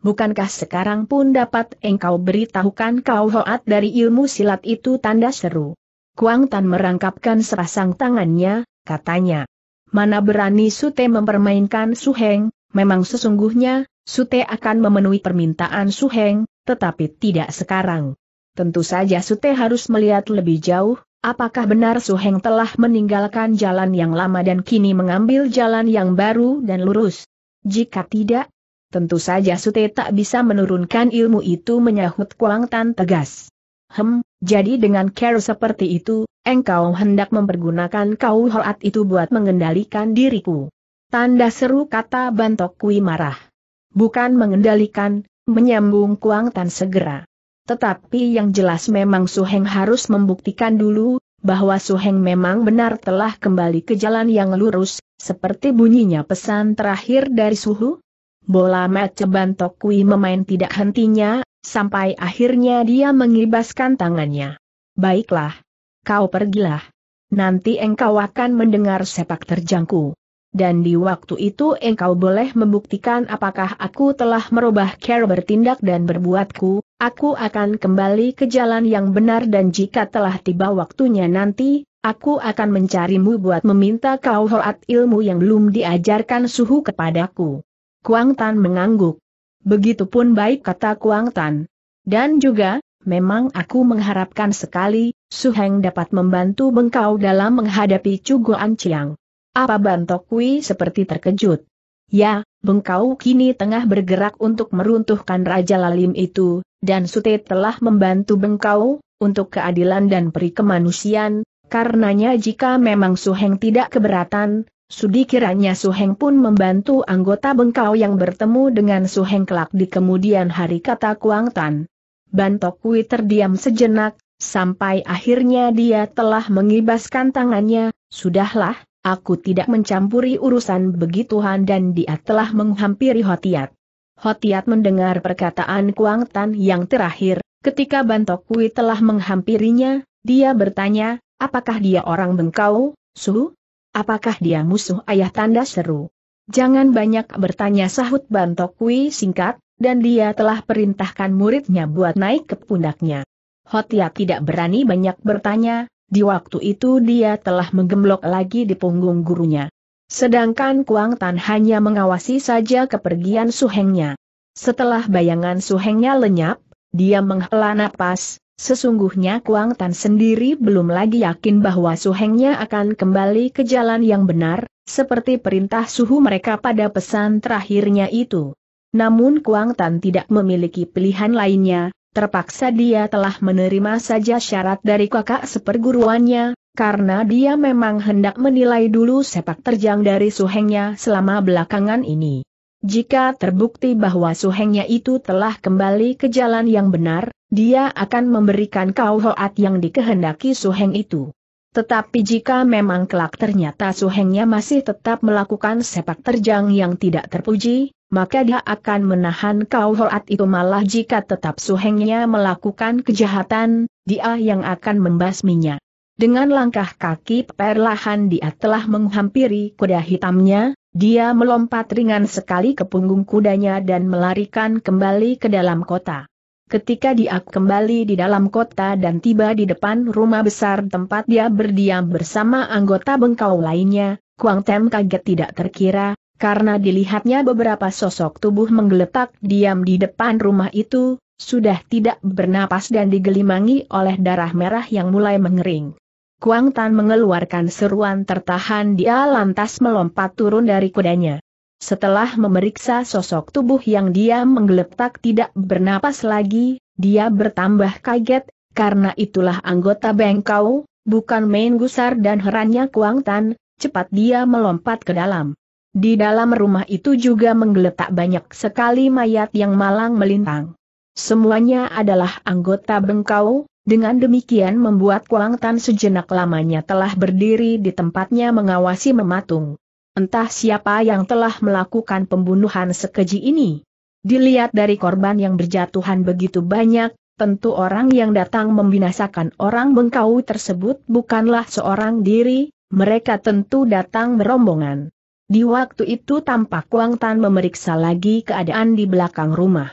Bukankah sekarang pun dapat engkau beritahukan kau hoat dari ilmu silat itu tanda seru? Kuang Tan merangkapkan serasang tangannya, katanya, Mana berani Sute mempermainkan Suheng, memang sesungguhnya, Sute akan memenuhi permintaan Suheng, tetapi tidak sekarang. Tentu saja Sute harus melihat lebih jauh, apakah benar Suheng telah meninggalkan jalan yang lama dan kini mengambil jalan yang baru dan lurus. Jika tidak, tentu saja Sute tak bisa menurunkan ilmu itu menyahut Kuang Tan tegas. Hem, jadi dengan care seperti itu, engkau hendak mempergunakan kau holat itu buat mengendalikan diriku. Tanda seru kata Bantok Kui marah. Bukan mengendalikan, menyambung Kuang Tan segera. Tetapi yang jelas memang Suheng harus membuktikan dulu, bahwa Suheng memang benar telah kembali ke jalan yang lurus, seperti bunyinya pesan terakhir dari Suhu. Bola match Bantok Kui memain tidak hentinya, Sampai akhirnya dia mengibaskan tangannya. Baiklah. Kau pergilah. Nanti engkau akan mendengar sepak terjangku. Dan di waktu itu engkau boleh membuktikan apakah aku telah merubah cara bertindak dan berbuatku, aku akan kembali ke jalan yang benar dan jika telah tiba waktunya nanti, aku akan mencarimu buat meminta kau hoat ilmu yang belum diajarkan suhu kepadaku. Kuang Tan mengangguk. Begitupun baik kata Kuang Tan. Dan juga, memang aku mengharapkan sekali, Su Heng dapat membantu Bengkau dalam menghadapi Cugoan Ciang. Apa Kui seperti terkejut? Ya, Bengkau kini tengah bergerak untuk meruntuhkan Raja Lalim itu, dan Sute telah membantu Bengkau, untuk keadilan dan perikemanusiaan, karenanya jika memang Su Heng tidak keberatan, Sudi kiranya Suheng pun membantu anggota Bengkau yang bertemu dengan Suheng kelak di kemudian hari kata Kuang Tan. Bantok Kui terdiam sejenak, sampai akhirnya dia telah mengibaskan tangannya, sudahlah, aku tidak mencampuri urusan begituan dan dia telah menghampiri Hotiat. Hotiat mendengar perkataan Kuang Tan yang terakhir, ketika Bantok Kui telah menghampirinya, dia bertanya, apakah dia orang Bengkau, Suhu? Apakah dia musuh ayah tanda seru? Jangan banyak bertanya sahut Bantokwi singkat, dan dia telah perintahkan muridnya buat naik ke pundaknya. Hotia tidak berani banyak bertanya, di waktu itu dia telah menggemblok lagi di punggung gurunya. Sedangkan Kuang Tan hanya mengawasi saja kepergian suhengnya. Setelah bayangan suhengnya lenyap, dia menghela napas, Sesungguhnya Kuang Tan sendiri belum lagi yakin bahwa Su Hengnya akan kembali ke jalan yang benar, seperti perintah suhu mereka pada pesan terakhirnya itu. Namun Kuang Tan tidak memiliki pilihan lainnya, terpaksa dia telah menerima saja syarat dari kakak seperguruannya, karena dia memang hendak menilai dulu sepak terjang dari Su Hengnya selama belakangan ini. Jika terbukti bahwa Su Hengnya itu telah kembali ke jalan yang benar, dia akan memberikan kau hoat yang dikehendaki Suheng itu. Tetapi jika memang kelak ternyata suhengnya masih tetap melakukan sepak terjang yang tidak terpuji, maka dia akan menahan kau hoat itu malah jika tetap suhengnya melakukan kejahatan, dia yang akan membasminya. Dengan langkah kaki perlahan dia telah menghampiri kuda hitamnya, dia melompat ringan sekali ke punggung kudanya dan melarikan kembali ke dalam kota. Ketika dia kembali di dalam kota dan tiba di depan rumah besar tempat dia berdiam bersama anggota bengkau lainnya, Kuang Tem kaget tidak terkira, karena dilihatnya beberapa sosok tubuh menggeletak diam di depan rumah itu, sudah tidak bernapas dan digelimangi oleh darah merah yang mulai mengering. Kuang Tan mengeluarkan seruan tertahan dia lantas melompat turun dari kudanya. Setelah memeriksa sosok tubuh yang dia menggeletak tidak bernapas lagi, dia bertambah kaget, karena itulah anggota bengkau, bukan main gusar dan herannya Kuang Tan, cepat dia melompat ke dalam. Di dalam rumah itu juga menggeletak banyak sekali mayat yang malang melintang. Semuanya adalah anggota bengkau, dengan demikian membuat Kuang Tan sejenak lamanya telah berdiri di tempatnya mengawasi mematung. Entah siapa yang telah melakukan pembunuhan sekeji ini. Dilihat dari korban yang berjatuhan begitu banyak, tentu orang yang datang membinasakan orang bengkau tersebut bukanlah seorang diri, mereka tentu datang berombongan. Di waktu itu tampak Wang Tan memeriksa lagi keadaan di belakang rumah.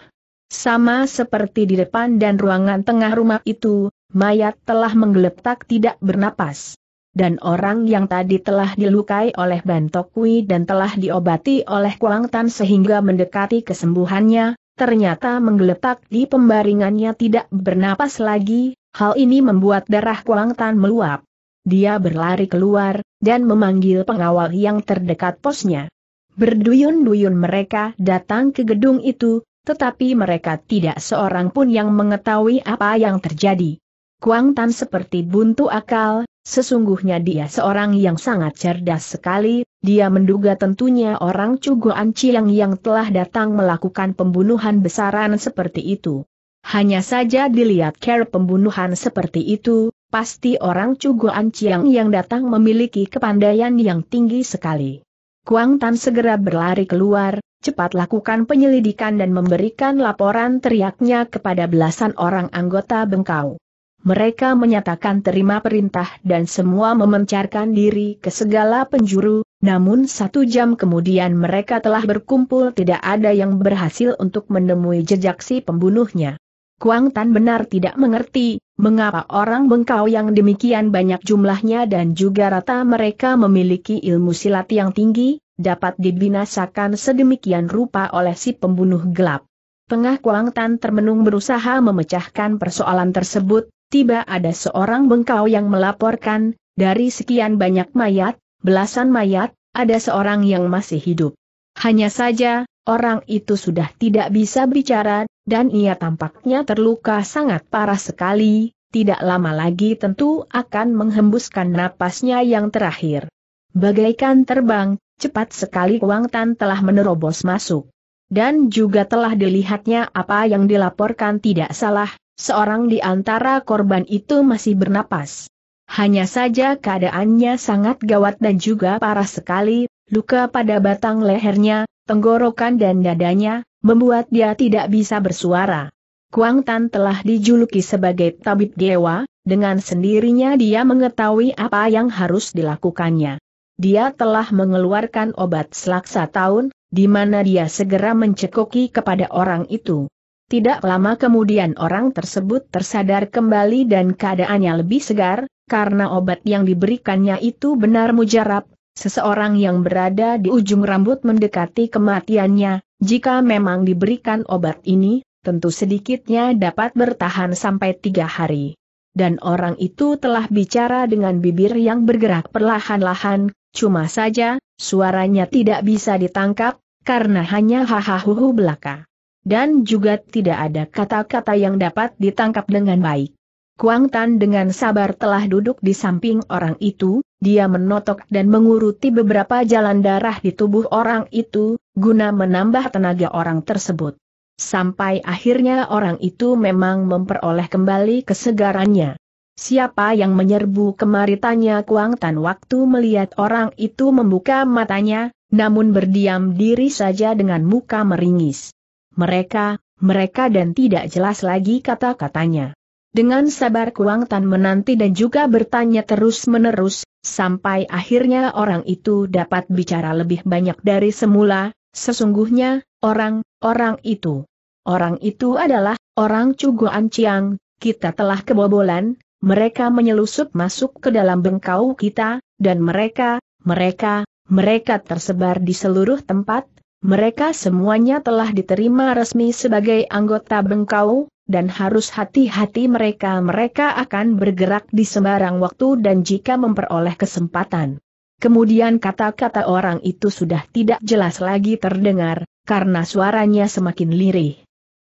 Sama seperti di depan dan ruangan tengah rumah itu, mayat telah menggeletak tidak bernapas dan orang yang tadi telah dilukai oleh Bantokwi dan telah diobati oleh Kuang Tan sehingga mendekati kesembuhannya, ternyata menggeletak di pembaringannya tidak bernapas lagi, hal ini membuat darah Kuang Tan meluap. Dia berlari keluar, dan memanggil pengawal yang terdekat posnya. Berduyun-duyun mereka datang ke gedung itu, tetapi mereka tidak seorang pun yang mengetahui apa yang terjadi. Kuang Tan seperti buntu akal, Sesungguhnya dia seorang yang sangat cerdas sekali, dia menduga tentunya orang Cugo Ciang yang telah datang melakukan pembunuhan besaran seperti itu. Hanya saja dilihat care pembunuhan seperti itu, pasti orang Cugoan Ciang yang datang memiliki kepandaian yang tinggi sekali. Kuang Tan segera berlari keluar, cepat lakukan penyelidikan dan memberikan laporan teriaknya kepada belasan orang anggota Bengkau mereka menyatakan terima perintah dan semua memencarkan diri ke segala penjuru, namun satu jam kemudian mereka telah berkumpul tidak ada yang berhasil untuk menemui jejak si pembunuhnya. Kuang Tan benar tidak mengerti, mengapa orang bengkau yang demikian banyak jumlahnya dan juga rata mereka memiliki ilmu silat yang tinggi, dapat dibinasakan sedemikian rupa oleh si pembunuh gelap. Tengah Kuang Tan termenung berusaha memecahkan persoalan tersebut, tiba ada seorang bengkau yang melaporkan, dari sekian banyak mayat, belasan mayat, ada seorang yang masih hidup. Hanya saja, orang itu sudah tidak bisa bicara, dan ia tampaknya terluka sangat parah sekali, tidak lama lagi tentu akan menghembuskan napasnya yang terakhir. Bagaikan terbang, cepat sekali Wang Tan telah menerobos masuk. Dan juga telah dilihatnya apa yang dilaporkan tidak salah, Seorang di antara korban itu masih bernapas. Hanya saja keadaannya sangat gawat dan juga parah sekali, luka pada batang lehernya, tenggorokan dan dadanya, membuat dia tidak bisa bersuara. Kuang Tan telah dijuluki sebagai tabib dewa, dengan sendirinya dia mengetahui apa yang harus dilakukannya. Dia telah mengeluarkan obat selaksa tahun, di mana dia segera mencekoki kepada orang itu. Tidak lama kemudian orang tersebut tersadar kembali dan keadaannya lebih segar, karena obat yang diberikannya itu benar mujarab, seseorang yang berada di ujung rambut mendekati kematiannya, jika memang diberikan obat ini, tentu sedikitnya dapat bertahan sampai tiga hari. Dan orang itu telah bicara dengan bibir yang bergerak perlahan-lahan, cuma saja, suaranya tidak bisa ditangkap, karena hanya hahaha belaka dan juga tidak ada kata-kata yang dapat ditangkap dengan baik. Kuang Tan dengan sabar telah duduk di samping orang itu, dia menotok dan menguruti beberapa jalan darah di tubuh orang itu, guna menambah tenaga orang tersebut. Sampai akhirnya orang itu memang memperoleh kembali kesegarannya. Siapa yang menyerbu kemari tanya Kuang Tan waktu melihat orang itu membuka matanya, namun berdiam diri saja dengan muka meringis mereka, mereka dan tidak jelas lagi kata-katanya. Dengan sabar Kuang Tan menanti dan juga bertanya terus-menerus, sampai akhirnya orang itu dapat bicara lebih banyak dari semula, sesungguhnya, orang, orang itu. Orang itu adalah, orang Cuguan Chiang, kita telah kebobolan, mereka menyelusup masuk ke dalam bengkau kita, dan mereka, mereka, mereka tersebar di seluruh tempat, mereka semuanya telah diterima resmi sebagai anggota Bengkau, dan harus hati-hati mereka-mereka akan bergerak di sembarang waktu dan jika memperoleh kesempatan. Kemudian kata-kata orang itu sudah tidak jelas lagi terdengar, karena suaranya semakin lirih.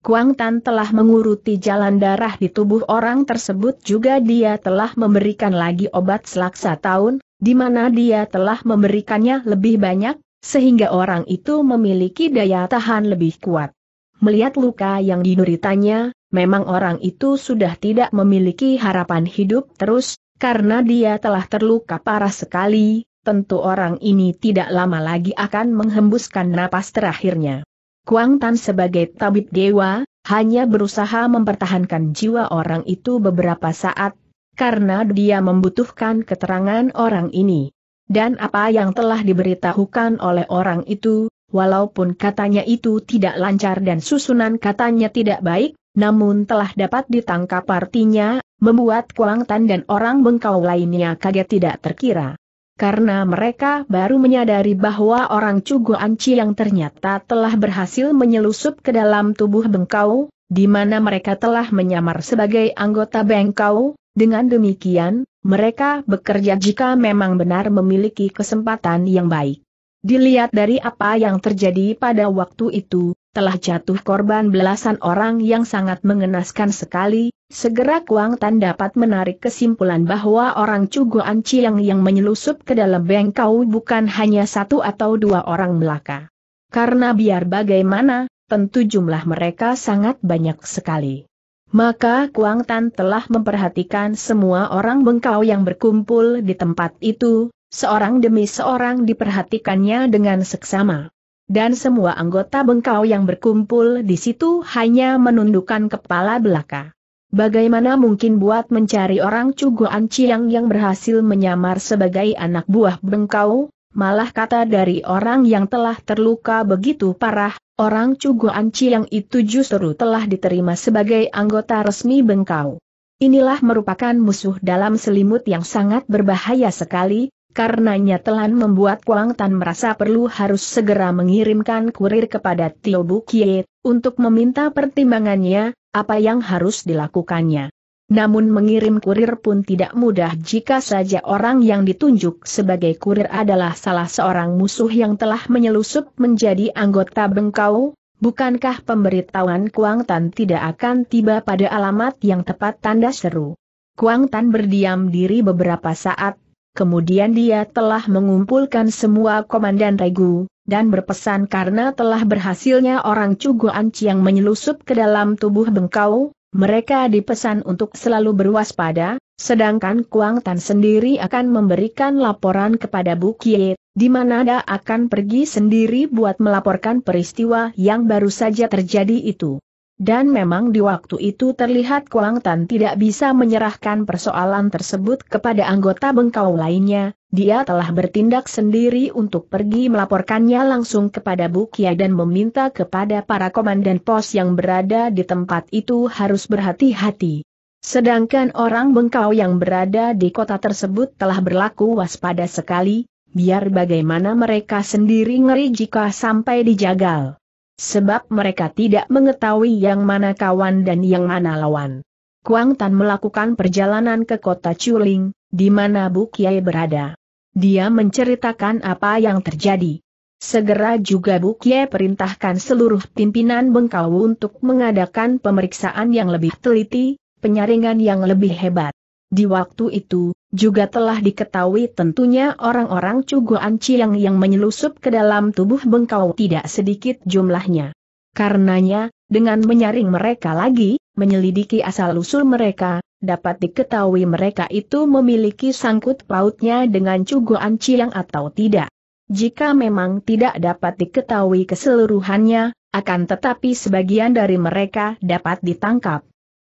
Kuang Tan telah menguruti jalan darah di tubuh orang tersebut juga dia telah memberikan lagi obat selaksa tahun, di mana dia telah memberikannya lebih banyak, sehingga orang itu memiliki daya tahan lebih kuat. Melihat luka yang dinuritanya, memang orang itu sudah tidak memiliki harapan hidup terus, karena dia telah terluka parah sekali, tentu orang ini tidak lama lagi akan menghembuskan napas terakhirnya. Kuang Tan sebagai tabib dewa, hanya berusaha mempertahankan jiwa orang itu beberapa saat, karena dia membutuhkan keterangan orang ini dan apa yang telah diberitahukan oleh orang itu, walaupun katanya itu tidak lancar dan susunan katanya tidak baik, namun telah dapat ditangkap artinya, membuat Kuang Tan dan orang bengkau lainnya kaget tidak terkira. Karena mereka baru menyadari bahwa orang Cugo Anci yang ternyata telah berhasil menyelusup ke dalam tubuh bengkau, di mana mereka telah menyamar sebagai anggota bengkau, dengan demikian, mereka bekerja jika memang benar memiliki kesempatan yang baik. Dilihat dari apa yang terjadi pada waktu itu, telah jatuh korban belasan orang yang sangat mengenaskan sekali, segera Kuang Tan dapat menarik kesimpulan bahwa orang Cuguan Ciang yang menyelusup ke dalam bengkau bukan hanya satu atau dua orang Melaka. Karena biar bagaimana, tentu jumlah mereka sangat banyak sekali. Maka Kuang Tan telah memperhatikan semua orang bengkau yang berkumpul di tempat itu, seorang demi seorang diperhatikannya dengan seksama. Dan semua anggota bengkau yang berkumpul di situ hanya menundukkan kepala belaka. Bagaimana mungkin buat mencari orang Cuguan Ciang yang berhasil menyamar sebagai anak buah bengkau? Malah kata dari orang yang telah terluka begitu parah, orang Cuguan yang itu justru telah diterima sebagai anggota resmi Bengkau. Inilah merupakan musuh dalam selimut yang sangat berbahaya sekali, karenanya telan membuat Kuang Tan merasa perlu harus segera mengirimkan kurir kepada Tio Bukie, untuk meminta pertimbangannya, apa yang harus dilakukannya. Namun mengirim kurir pun tidak mudah jika saja orang yang ditunjuk sebagai kurir adalah salah seorang musuh yang telah menyelusup menjadi anggota bengkau, bukankah pemberitahuan Kuang Tan tidak akan tiba pada alamat yang tepat tanda seru. Kuang Tan berdiam diri beberapa saat, kemudian dia telah mengumpulkan semua komandan regu, dan berpesan karena telah berhasilnya orang Anci yang menyelusup ke dalam tubuh bengkau, mereka dipesan untuk selalu berwaspada, sedangkan Kuang Tan sendiri akan memberikan laporan kepada Bu Kie, di mana dia akan pergi sendiri buat melaporkan peristiwa yang baru saja terjadi itu. Dan memang di waktu itu terlihat Kuang Tan tidak bisa menyerahkan persoalan tersebut kepada anggota bengkau lainnya, dia telah bertindak sendiri untuk pergi melaporkannya langsung kepada Bukia dan meminta kepada para komandan pos yang berada di tempat itu harus berhati-hati. Sedangkan orang bengkau yang berada di kota tersebut telah berlaku waspada sekali, biar bagaimana mereka sendiri ngeri jika sampai dijagal. Sebab mereka tidak mengetahui yang mana kawan dan yang mana lawan. Kuang Tan melakukan perjalanan ke kota Chuling, di mana Bu Kiai berada. Dia menceritakan apa yang terjadi. Segera juga Bu Kiai perintahkan seluruh pimpinan Bengkau untuk mengadakan pemeriksaan yang lebih teliti, penyaringan yang lebih hebat. Di waktu itu, juga telah diketahui tentunya orang-orang cuguan Ciang yang menyelusup ke dalam tubuh bengkau tidak sedikit jumlahnya. Karenanya, dengan menyaring mereka lagi, menyelidiki asal-usul mereka, dapat diketahui mereka itu memiliki sangkut pautnya dengan cuguan Ciang atau tidak. Jika memang tidak dapat diketahui keseluruhannya, akan tetapi sebagian dari mereka dapat ditangkap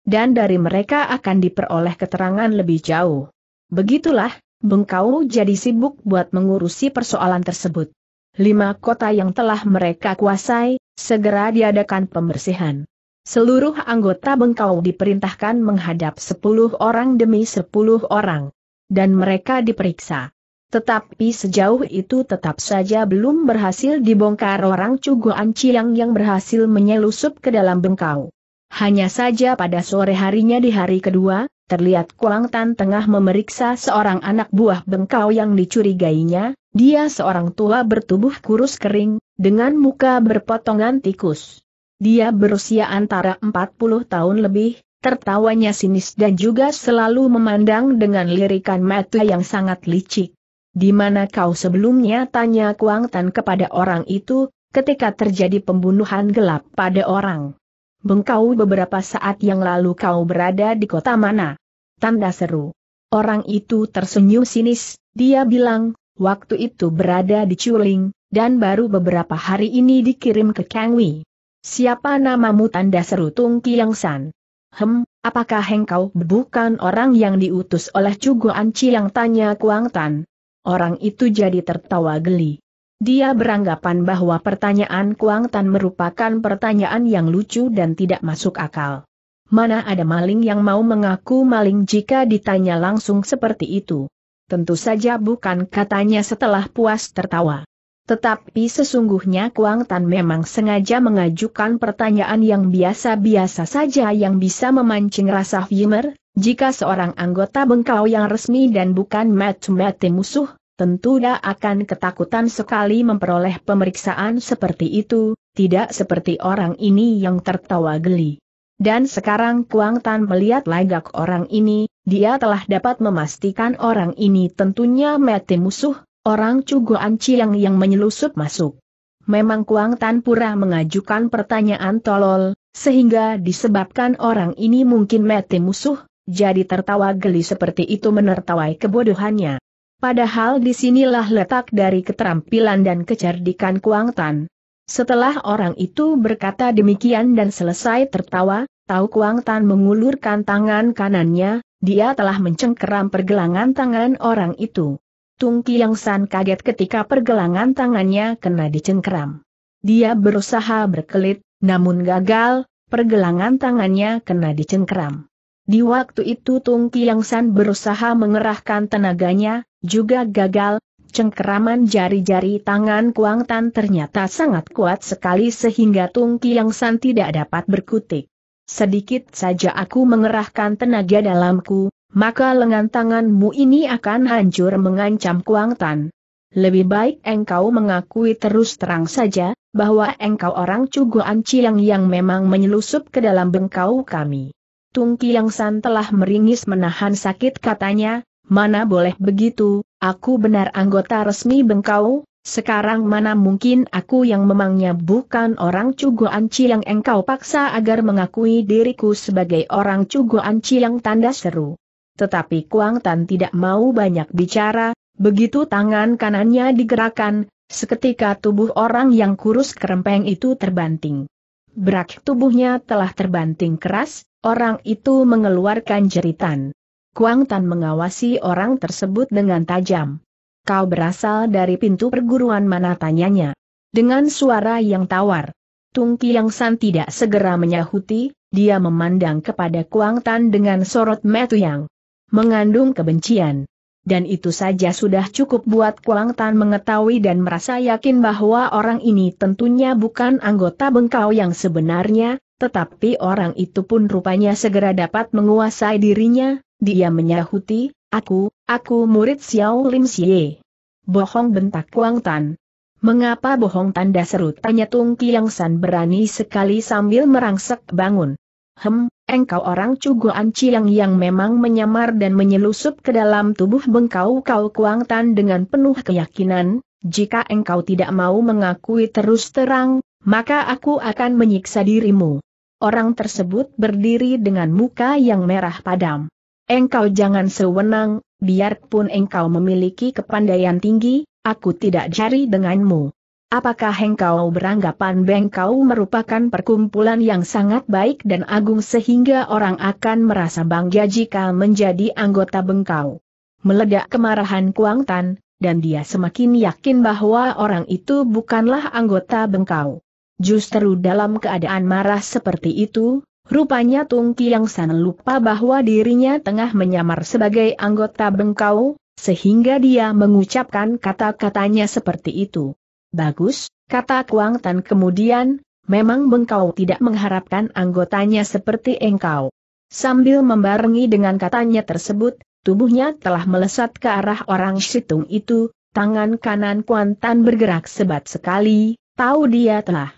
dan dari mereka akan diperoleh keterangan lebih jauh. Begitulah, Bengkau jadi sibuk buat mengurusi persoalan tersebut. Lima kota yang telah mereka kuasai, segera diadakan pembersihan. Seluruh anggota Bengkau diperintahkan menghadap sepuluh orang demi sepuluh orang. Dan mereka diperiksa. Tetapi sejauh itu tetap saja belum berhasil dibongkar orang Cuguan Anciang yang berhasil menyelusup ke dalam Bengkau. Hanya saja pada sore harinya di hari kedua, terlihat Kuang Tan tengah memeriksa seorang anak buah bengkau yang dicurigainya, dia seorang tua bertubuh kurus kering, dengan muka berpotongan tikus. Dia berusia antara 40 tahun lebih, tertawanya sinis dan juga selalu memandang dengan lirikan mata yang sangat licik. Di mana kau sebelumnya tanya Kuang Tan kepada orang itu, ketika terjadi pembunuhan gelap pada orang. Bengkau beberapa saat yang lalu kau berada di kota mana? Tanda seru. Orang itu tersenyum sinis, dia bilang, waktu itu berada di Chuling, dan baru beberapa hari ini dikirim ke Kangwi. Siapa namamu tanda seru Tung Kiang San? Hem, apakah engkau bukan orang yang diutus oleh Cuguan yang tanya Kuang Tan? Orang itu jadi tertawa geli. Dia beranggapan bahwa pertanyaan Kuang Tan merupakan pertanyaan yang lucu dan tidak masuk akal. Mana ada maling yang mau mengaku maling jika ditanya langsung seperti itu? Tentu saja bukan katanya setelah puas tertawa. Tetapi sesungguhnya Kuang Tan memang sengaja mengajukan pertanyaan yang biasa-biasa saja yang bisa memancing rasa humor, jika seorang anggota bengkau yang resmi dan bukan match mate musuh, Tentu dia akan ketakutan sekali memperoleh pemeriksaan seperti itu, tidak seperti orang ini yang tertawa geli. Dan sekarang Kuang Tan melihat lagak orang ini, dia telah dapat memastikan orang ini tentunya mati musuh, orang cuguan Ciang yang menyelusup masuk. Memang Kuang Tan pura mengajukan pertanyaan tolol, sehingga disebabkan orang ini mungkin mati musuh, jadi tertawa geli seperti itu menertawai kebodohannya. Padahal disinilah letak dari keterampilan dan kecerdikan Kuang Tan. Setelah orang itu berkata demikian dan selesai tertawa, tahu Kuang Tan mengulurkan tangan kanannya, dia telah mencengkeram pergelangan tangan orang itu. Tung Kiang San kaget ketika pergelangan tangannya kena dicengkeram. Dia berusaha berkelit, namun gagal, pergelangan tangannya kena dicengkeram. Di waktu itu Tung Kiang San berusaha mengerahkan tenaganya, juga gagal, cengkeraman jari-jari tangan Kuang Tan ternyata sangat kuat sekali sehingga Tung Kiang San tidak dapat berkutik. Sedikit saja aku mengerahkan tenaga dalamku, maka lengan tanganmu ini akan hancur mengancam Kuang Tan. Lebih baik engkau mengakui terus terang saja, bahwa engkau orang Cuguan Ciang yang memang menyelusup ke dalam bengkau kami. Tung Kiang San telah meringis menahan sakit katanya, mana boleh begitu, aku benar anggota resmi Bengkau, sekarang mana mungkin aku yang memangnya bukan orang anci yang engkau paksa agar mengakui diriku sebagai orang anci yang tanda seru. Tetapi Kuang Tan tidak mau banyak bicara, begitu tangan kanannya digerakkan, seketika tubuh orang yang kurus kerempeng itu terbanting. Berak tubuhnya telah terbanting keras, orang itu mengeluarkan jeritan. Kuang Tan mengawasi orang tersebut dengan tajam. Kau berasal dari pintu perguruan mana tanyanya? Dengan suara yang tawar. Tung Kiang San tidak segera menyahuti, dia memandang kepada Kuang Tan dengan sorot metu yang mengandung kebencian. Dan itu saja sudah cukup buat Kuang Tan mengetahui dan merasa yakin bahwa orang ini tentunya bukan anggota bengkau yang sebenarnya, tetapi orang itu pun rupanya segera dapat menguasai dirinya, dia menyahuti, aku, aku murid Xiao Lim Xie. Bohong bentak kuang Tan. Mengapa bohong tanda seru tanya Tung Kiang San berani sekali sambil merangsek bangun. Hem, engkau orang cugoan Ciang yang memang menyamar dan menyelusup ke dalam tubuh bengkau kau Kuang Tan dengan penuh keyakinan, jika engkau tidak mau mengakui terus terang, maka aku akan menyiksa dirimu. Orang tersebut berdiri dengan muka yang merah padam. Engkau jangan sewenang, biarpun engkau memiliki kepandaian tinggi, aku tidak jari denganmu. Apakah engkau beranggapan bengkau merupakan perkumpulan yang sangat baik dan agung sehingga orang akan merasa bangga jika menjadi anggota bengkau? Meledak kemarahan Kuang Tan, dan dia semakin yakin bahwa orang itu bukanlah anggota bengkau. Justru dalam keadaan marah seperti itu, Rupanya Tung Kiang San lupa bahwa dirinya tengah menyamar sebagai anggota bengkau, sehingga dia mengucapkan kata-katanya seperti itu. Bagus, kata Kuang Tan kemudian, memang bengkau tidak mengharapkan anggotanya seperti engkau. Sambil membarengi dengan katanya tersebut, tubuhnya telah melesat ke arah orang situng itu, tangan kanan Kuan Tan bergerak sebat sekali, tahu dia telah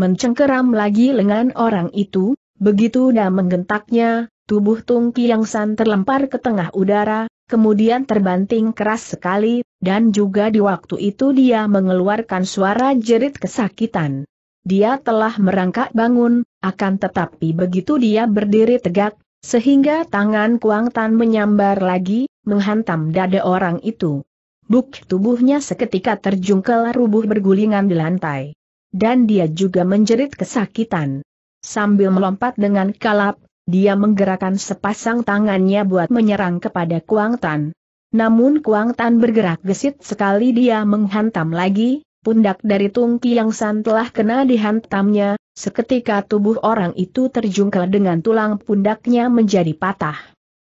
mencengkeram lagi lengan orang itu, Begitu dia menggentaknya, tubuh Tung Kiang San terlempar ke tengah udara, kemudian terbanting keras sekali, dan juga di waktu itu dia mengeluarkan suara jerit kesakitan. Dia telah merangkak bangun, akan tetapi begitu dia berdiri tegak, sehingga tangan Kuang Tan menyambar lagi, menghantam dada orang itu. Buk tubuhnya seketika terjungkel rubuh bergulingan di lantai. Dan dia juga menjerit kesakitan. Sambil melompat dengan kalap, dia menggerakkan sepasang tangannya buat menyerang kepada Kuang Tan. Namun Kuang Tan bergerak gesit sekali dia menghantam lagi, pundak dari Tung Kiang San telah kena dihantamnya, seketika tubuh orang itu terjungkel dengan tulang pundaknya menjadi patah.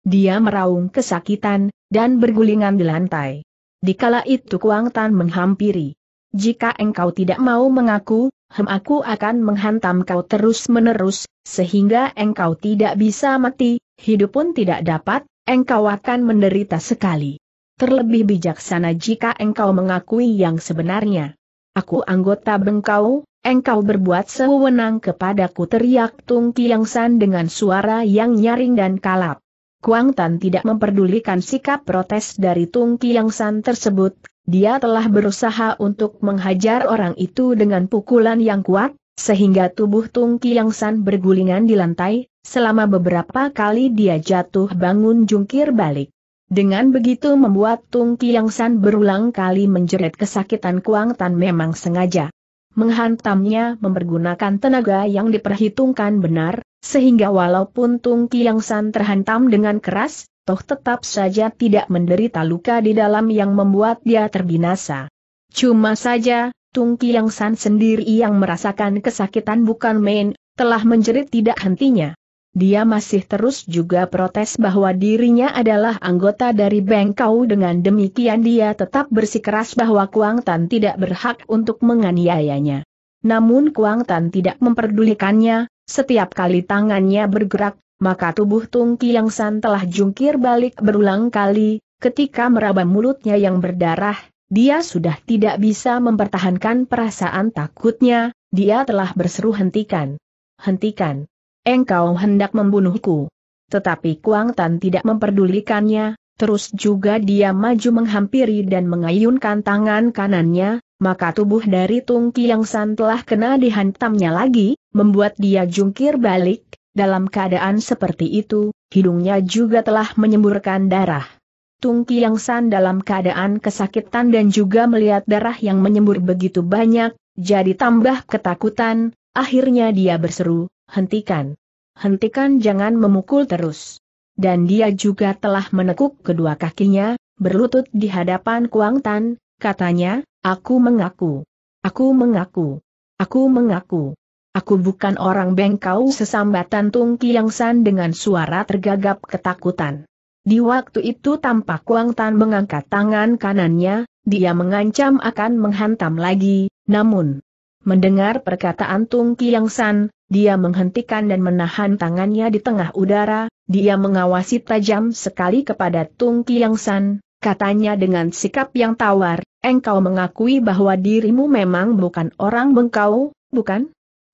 Dia meraung kesakitan, dan bergulingan di lantai. Dikala itu Kuang Tan menghampiri. Jika engkau tidak mau mengaku, hem aku akan menghantam kau terus-menerus, sehingga engkau tidak bisa mati, hidup pun tidak dapat, engkau akan menderita sekali. Terlebih bijaksana jika engkau mengakui yang sebenarnya. Aku anggota bengkau, engkau berbuat sewenang kepadaku teriak Tung Kiang San dengan suara yang nyaring dan kalap. Kuang Tan tidak memperdulikan sikap protes dari Tung Kiang San tersebut, dia telah berusaha untuk menghajar orang itu dengan pukulan yang kuat, sehingga tubuh Tung Kiang San bergulingan di lantai, selama beberapa kali dia jatuh bangun jungkir balik. Dengan begitu membuat Tung Kiang San berulang kali menjerit kesakitan Kuang Tan memang sengaja. Menghantamnya mempergunakan tenaga yang diperhitungkan benar, sehingga walaupun Tung Kiang San terhantam dengan keras, jatuh tetap saja tidak menderita luka di dalam yang membuat dia terbinasa. Cuma saja, Tung Kiang San sendiri yang merasakan kesakitan bukan main, telah menjerit tidak hentinya. Dia masih terus juga protes bahwa dirinya adalah anggota dari Bengkau dengan demikian dia tetap bersikeras bahwa Kuang Tan tidak berhak untuk menganiayanya. Namun Kuang Tan tidak memperdulikannya, setiap kali tangannya bergerak, maka tubuh Tung Kiang San telah jungkir balik berulang kali, ketika meraba mulutnya yang berdarah, dia sudah tidak bisa mempertahankan perasaan takutnya, dia telah berseru hentikan. Hentikan. Engkau hendak membunuhku. Tetapi Kuang Tan tidak memperdulikannya, terus juga dia maju menghampiri dan mengayunkan tangan kanannya, maka tubuh dari Tung Kiang San telah kena dihantamnya lagi, membuat dia jungkir balik, dalam keadaan seperti itu, hidungnya juga telah menyemburkan darah. Tung Kiang San dalam keadaan kesakitan dan juga melihat darah yang menyembur begitu banyak, jadi tambah ketakutan, akhirnya dia berseru, hentikan. Hentikan jangan memukul terus. Dan dia juga telah menekuk kedua kakinya, berlutut di hadapan Kuang Tan, katanya, aku mengaku. Aku mengaku. Aku mengaku. Aku bukan orang bengkau sesambatan Tung Kiang San dengan suara tergagap ketakutan. Di waktu itu tampak Wang Tan mengangkat tangan kanannya, dia mengancam akan menghantam lagi, namun mendengar perkataan Tung Kiang San, dia menghentikan dan menahan tangannya di tengah udara, dia mengawasi tajam sekali kepada Tung Kiang San, katanya dengan sikap yang tawar, engkau mengakui bahwa dirimu memang bukan orang bengkau, bukan?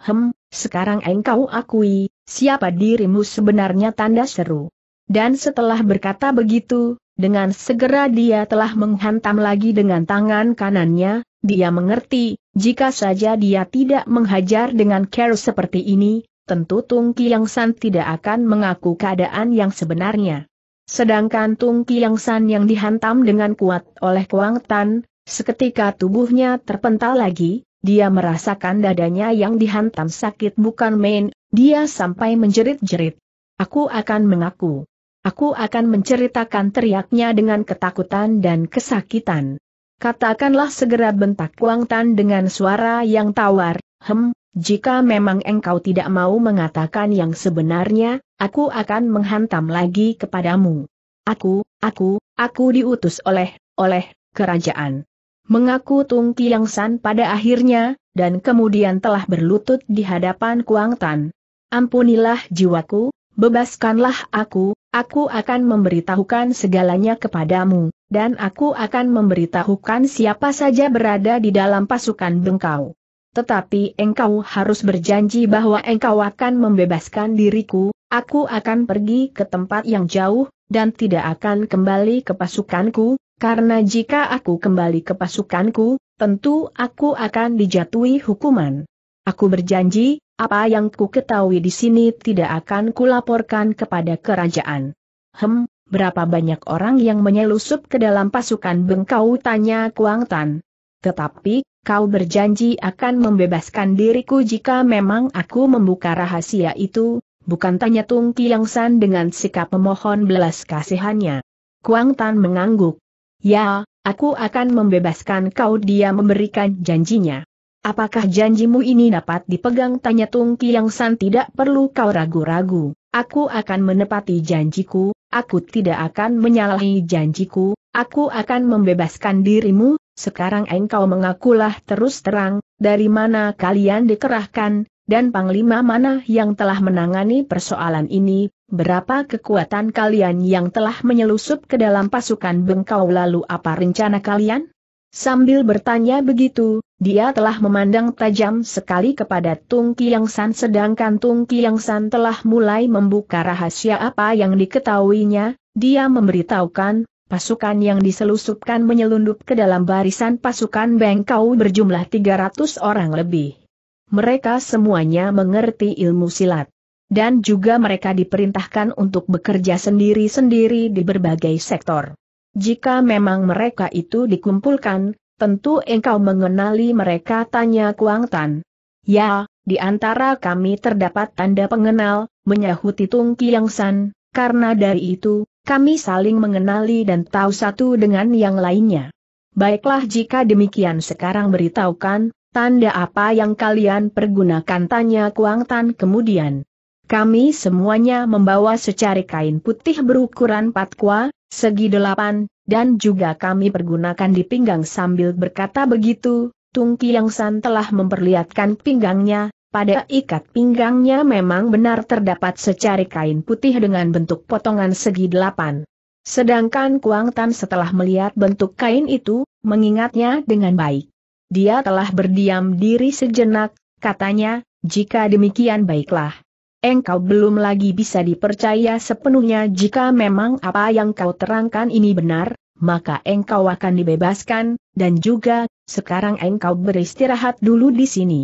Hem, sekarang engkau akui, siapa dirimu sebenarnya tanda seru. Dan setelah berkata begitu, dengan segera dia telah menghantam lagi dengan tangan kanannya, dia mengerti, jika saja dia tidak menghajar dengan care seperti ini, tentu Tung Kiang San tidak akan mengaku keadaan yang sebenarnya. Sedangkan Tung Kiang San yang dihantam dengan kuat oleh Kuang Tan, seketika tubuhnya terpental lagi, dia merasakan dadanya yang dihantam sakit bukan main, dia sampai menjerit-jerit. Aku akan mengaku. Aku akan menceritakan teriaknya dengan ketakutan dan kesakitan. Katakanlah segera bentak Kuang Tan dengan suara yang tawar, hem, jika memang engkau tidak mau mengatakan yang sebenarnya, aku akan menghantam lagi kepadamu. Aku, aku, aku diutus oleh, oleh, kerajaan. Mengaku Tung Kiang San pada akhirnya, dan kemudian telah berlutut di hadapan Kuang Tan. Ampunilah jiwaku, bebaskanlah aku, aku akan memberitahukan segalanya kepadamu, dan aku akan memberitahukan siapa saja berada di dalam pasukan bengkau. Tetapi engkau harus berjanji bahwa engkau akan membebaskan diriku, aku akan pergi ke tempat yang jauh, dan tidak akan kembali ke pasukanku, karena jika aku kembali ke pasukanku, tentu aku akan dijatuhi hukuman. Aku berjanji, apa yang ku ketahui di sini tidak akan kulaporkan kepada kerajaan. Hem, berapa banyak orang yang menyelusup ke dalam pasukan bengkau tanya Kuang Tan. Tetapi, kau berjanji akan membebaskan diriku jika memang aku membuka rahasia itu, bukan tanya Tung Kiang San dengan sikap memohon belas kasihannya. Kuang Tan mengangguk. Ya, aku akan membebaskan kau dia memberikan janjinya. Apakah janjimu ini dapat dipegang tanya Tung Kiang San tidak perlu kau ragu-ragu. Aku akan menepati janjiku, aku tidak akan menyalahi janjiku, aku akan membebaskan dirimu, sekarang engkau mengakulah terus terang, dari mana kalian dikerahkan, dan Panglima mana yang telah menangani persoalan ini, berapa kekuatan kalian yang telah menyelusup ke dalam pasukan bengkau lalu apa rencana kalian? Sambil bertanya begitu, dia telah memandang tajam sekali kepada Tung Kiang San sedangkan Tung Kiang San telah mulai membuka rahasia apa yang diketahuinya, dia memberitahukan, pasukan yang diselusupkan menyelundup ke dalam barisan pasukan Bengkau berjumlah 300 orang lebih mereka semuanya mengerti ilmu silat. Dan juga mereka diperintahkan untuk bekerja sendiri-sendiri di berbagai sektor. Jika memang mereka itu dikumpulkan, tentu engkau mengenali mereka tanya Kuang Tan. Ya, di antara kami terdapat tanda pengenal, menyahuti Tung Kiang San, karena dari itu, kami saling mengenali dan tahu satu dengan yang lainnya. Baiklah jika demikian sekarang beritahukan, Tanda apa yang kalian pergunakan tanya Kuang Tan kemudian. Kami semuanya membawa secari kain putih berukuran patkwa, segi delapan, dan juga kami pergunakan di pinggang sambil berkata begitu, Tung Kiang San telah memperlihatkan pinggangnya, pada ikat pinggangnya memang benar terdapat secari kain putih dengan bentuk potongan segi delapan. Sedangkan Kuang Tan setelah melihat bentuk kain itu, mengingatnya dengan baik. Dia telah berdiam diri sejenak, katanya, jika demikian baiklah. Engkau belum lagi bisa dipercaya sepenuhnya jika memang apa yang kau terangkan ini benar, maka engkau akan dibebaskan, dan juga, sekarang engkau beristirahat dulu di sini.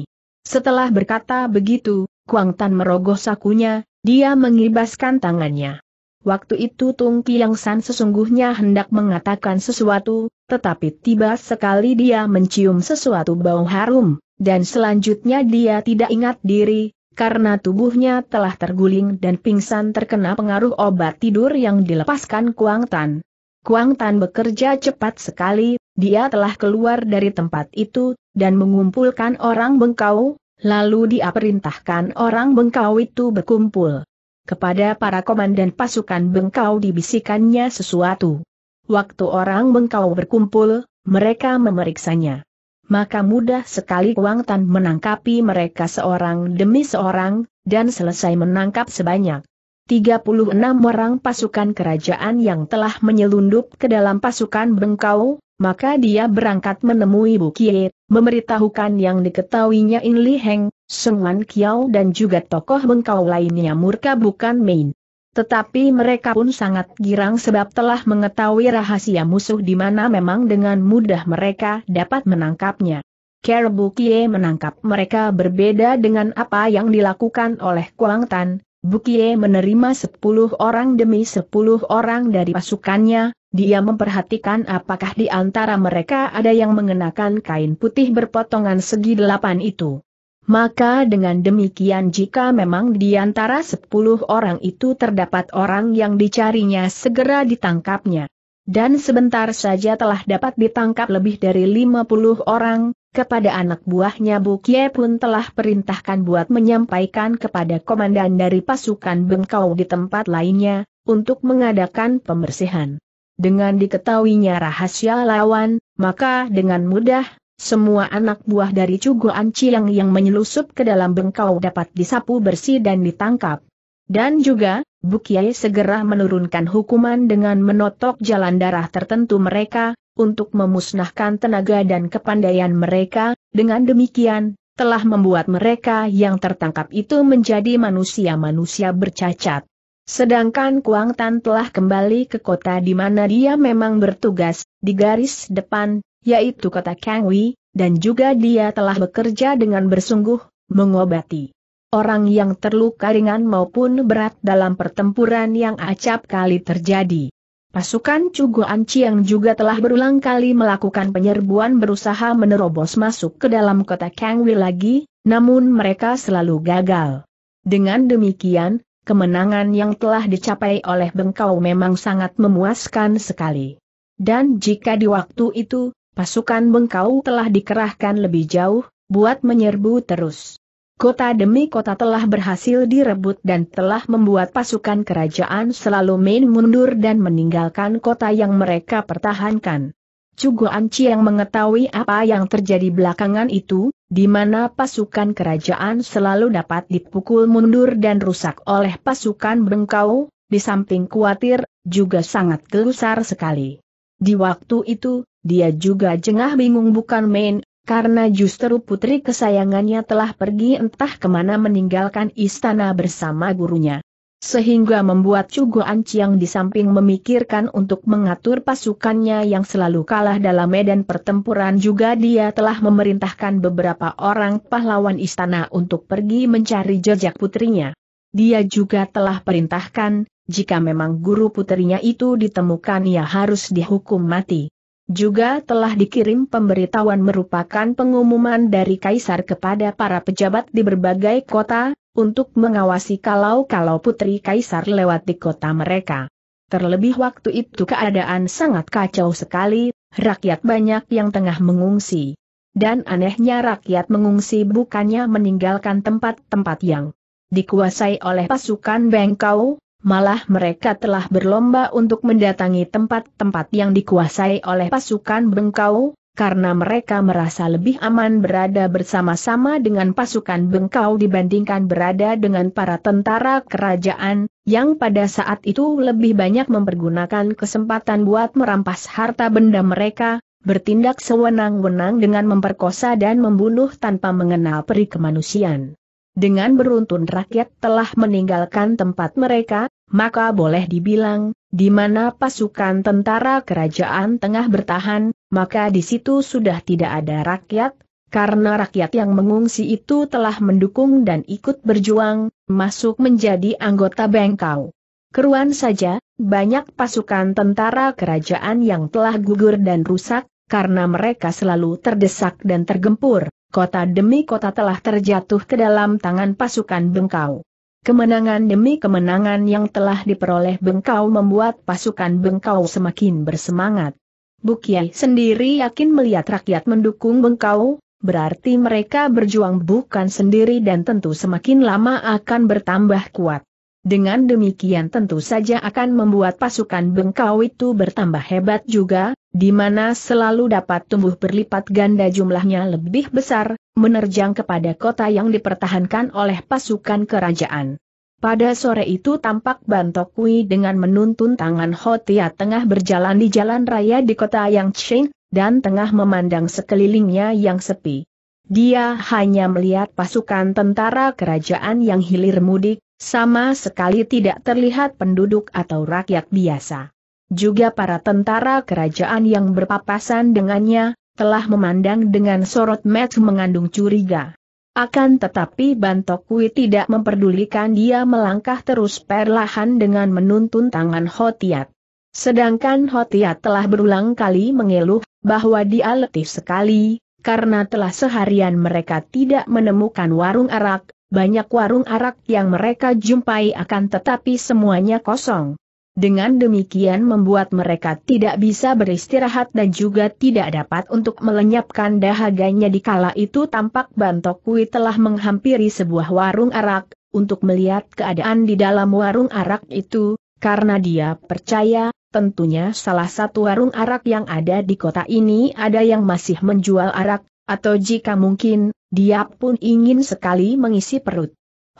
Setelah berkata begitu, Kuang Tan merogoh sakunya, dia mengibaskan tangannya. Waktu itu Tung Kiang San sesungguhnya hendak mengatakan sesuatu, tetapi tiba sekali dia mencium sesuatu bau harum, dan selanjutnya dia tidak ingat diri, karena tubuhnya telah terguling dan pingsan terkena pengaruh obat tidur yang dilepaskan Kuang Tan. Kuang Tan bekerja cepat sekali, dia telah keluar dari tempat itu, dan mengumpulkan orang bengkau, lalu dia perintahkan orang bengkau itu berkumpul. Kepada para komandan pasukan Bengkau dibisikannya sesuatu. Waktu orang Bengkau berkumpul, mereka memeriksanya. Maka mudah sekali Wang Tan menangkapi mereka seorang demi seorang, dan selesai menangkap sebanyak 36 orang pasukan kerajaan yang telah menyelundup ke dalam pasukan Bengkau, maka dia berangkat menemui Bukie, memberitahukan yang diketahuinya In Li Heng, Wan Kiao dan juga tokoh Bengkau lainnya murka bukan main. Tetapi mereka pun sangat girang sebab telah mengetahui rahasia musuh di mana memang dengan mudah mereka dapat menangkapnya. Kerbukie menangkap mereka berbeda dengan apa yang dilakukan oleh Kuang Tan. Bukie menerima sepuluh orang demi sepuluh orang dari pasukannya, dia memperhatikan apakah di antara mereka ada yang mengenakan kain putih berpotongan segi delapan itu. Maka dengan demikian jika memang di antara sepuluh orang itu terdapat orang yang dicarinya segera ditangkapnya. Dan sebentar saja telah dapat ditangkap lebih dari lima puluh orang, kepada anak buahnya Bukye pun telah perintahkan buat menyampaikan kepada komandan dari pasukan Bengkau di tempat lainnya, untuk mengadakan pembersihan. Dengan diketahuinya rahasia lawan, maka dengan mudah, semua anak buah dari Cuguan Ciang yang menyelusup ke dalam Bengkau dapat disapu bersih dan ditangkap. Dan juga, Bukye segera menurunkan hukuman dengan menotok jalan darah tertentu mereka, untuk memusnahkan tenaga dan kepandaian mereka, dengan demikian, telah membuat mereka yang tertangkap itu menjadi manusia-manusia bercacat. Sedangkan Kuang Tan telah kembali ke kota di mana dia memang bertugas, di garis depan, yaitu kota Kangwi, dan juga dia telah bekerja dengan bersungguh, mengobati orang yang terluka ringan maupun berat dalam pertempuran yang acap kali terjadi. Pasukan Cugo yang juga telah berulang kali melakukan penyerbuan berusaha menerobos masuk ke dalam kota Kangwi lagi, namun mereka selalu gagal. Dengan demikian, kemenangan yang telah dicapai oleh Bengkau memang sangat memuaskan sekali. Dan jika di waktu itu, pasukan Bengkau telah dikerahkan lebih jauh, buat menyerbu terus. Kota demi kota telah berhasil direbut dan telah membuat pasukan kerajaan selalu main mundur dan meninggalkan kota yang mereka pertahankan. Cuguan yang mengetahui apa yang terjadi belakangan itu, di mana pasukan kerajaan selalu dapat dipukul mundur dan rusak oleh pasukan Bengkau, di samping khawatir, juga sangat gelusar sekali. Di waktu itu, dia juga jengah bingung bukan main, karena justru putri kesayangannya telah pergi entah kemana meninggalkan istana bersama gurunya. Sehingga membuat Cugo Anciang di samping memikirkan untuk mengatur pasukannya yang selalu kalah dalam medan pertempuran juga dia telah memerintahkan beberapa orang pahlawan istana untuk pergi mencari jejak putrinya. Dia juga telah perintahkan, jika memang guru putrinya itu ditemukan ia harus dihukum mati. Juga telah dikirim pemberitahuan merupakan pengumuman dari Kaisar kepada para pejabat di berbagai kota, untuk mengawasi kalau-kalau putri Kaisar lewat di kota mereka. Terlebih waktu itu keadaan sangat kacau sekali, rakyat banyak yang tengah mengungsi. Dan anehnya rakyat mengungsi bukannya meninggalkan tempat-tempat yang dikuasai oleh pasukan Bengkau, malah mereka telah berlomba untuk mendatangi tempat-tempat yang dikuasai oleh pasukan Bengkau, karena mereka merasa lebih aman berada bersama-sama dengan pasukan Bengkau dibandingkan berada dengan para tentara kerajaan, yang pada saat itu lebih banyak mempergunakan kesempatan buat merampas harta benda mereka, bertindak sewenang-wenang dengan memperkosa dan membunuh tanpa mengenal peri kemanusiaan. Dengan beruntun rakyat telah meninggalkan tempat mereka, maka boleh dibilang, di mana pasukan tentara kerajaan tengah bertahan, maka di situ sudah tidak ada rakyat, karena rakyat yang mengungsi itu telah mendukung dan ikut berjuang, masuk menjadi anggota bengkau. Keruan saja, banyak pasukan tentara kerajaan yang telah gugur dan rusak, karena mereka selalu terdesak dan tergempur kota demi kota telah terjatuh ke dalam tangan pasukan Bengkau. Kemenangan demi kemenangan yang telah diperoleh Bengkau membuat pasukan Bengkau semakin bersemangat. Bukiai sendiri yakin melihat rakyat mendukung Bengkau, berarti mereka berjuang bukan sendiri dan tentu semakin lama akan bertambah kuat. Dengan demikian tentu saja akan membuat pasukan Bengkau itu bertambah hebat juga, di mana selalu dapat tumbuh berlipat ganda jumlahnya lebih besar, menerjang kepada kota yang dipertahankan oleh pasukan kerajaan. Pada sore itu tampak Bantokui dengan menuntun tangan Hotia tengah berjalan di jalan raya di kota yang Yangqing, dan tengah memandang sekelilingnya yang sepi. Dia hanya melihat pasukan tentara kerajaan yang hilir mudik, sama sekali tidak terlihat penduduk atau rakyat biasa juga para tentara kerajaan yang berpapasan dengannya, telah memandang dengan sorot match mengandung curiga. Akan tetapi Bantokwi tidak memperdulikan dia melangkah terus perlahan dengan menuntun tangan Hotiat. Sedangkan Hotiat telah berulang kali mengeluh bahwa dia letih sekali, karena telah seharian mereka tidak menemukan warung arak, banyak warung arak yang mereka jumpai akan tetapi semuanya kosong. Dengan demikian membuat mereka tidak bisa beristirahat dan juga tidak dapat untuk melenyapkan dahaganya di kala itu tampak Kui telah menghampiri sebuah warung arak, untuk melihat keadaan di dalam warung arak itu, karena dia percaya, tentunya salah satu warung arak yang ada di kota ini ada yang masih menjual arak, atau jika mungkin, dia pun ingin sekali mengisi perut.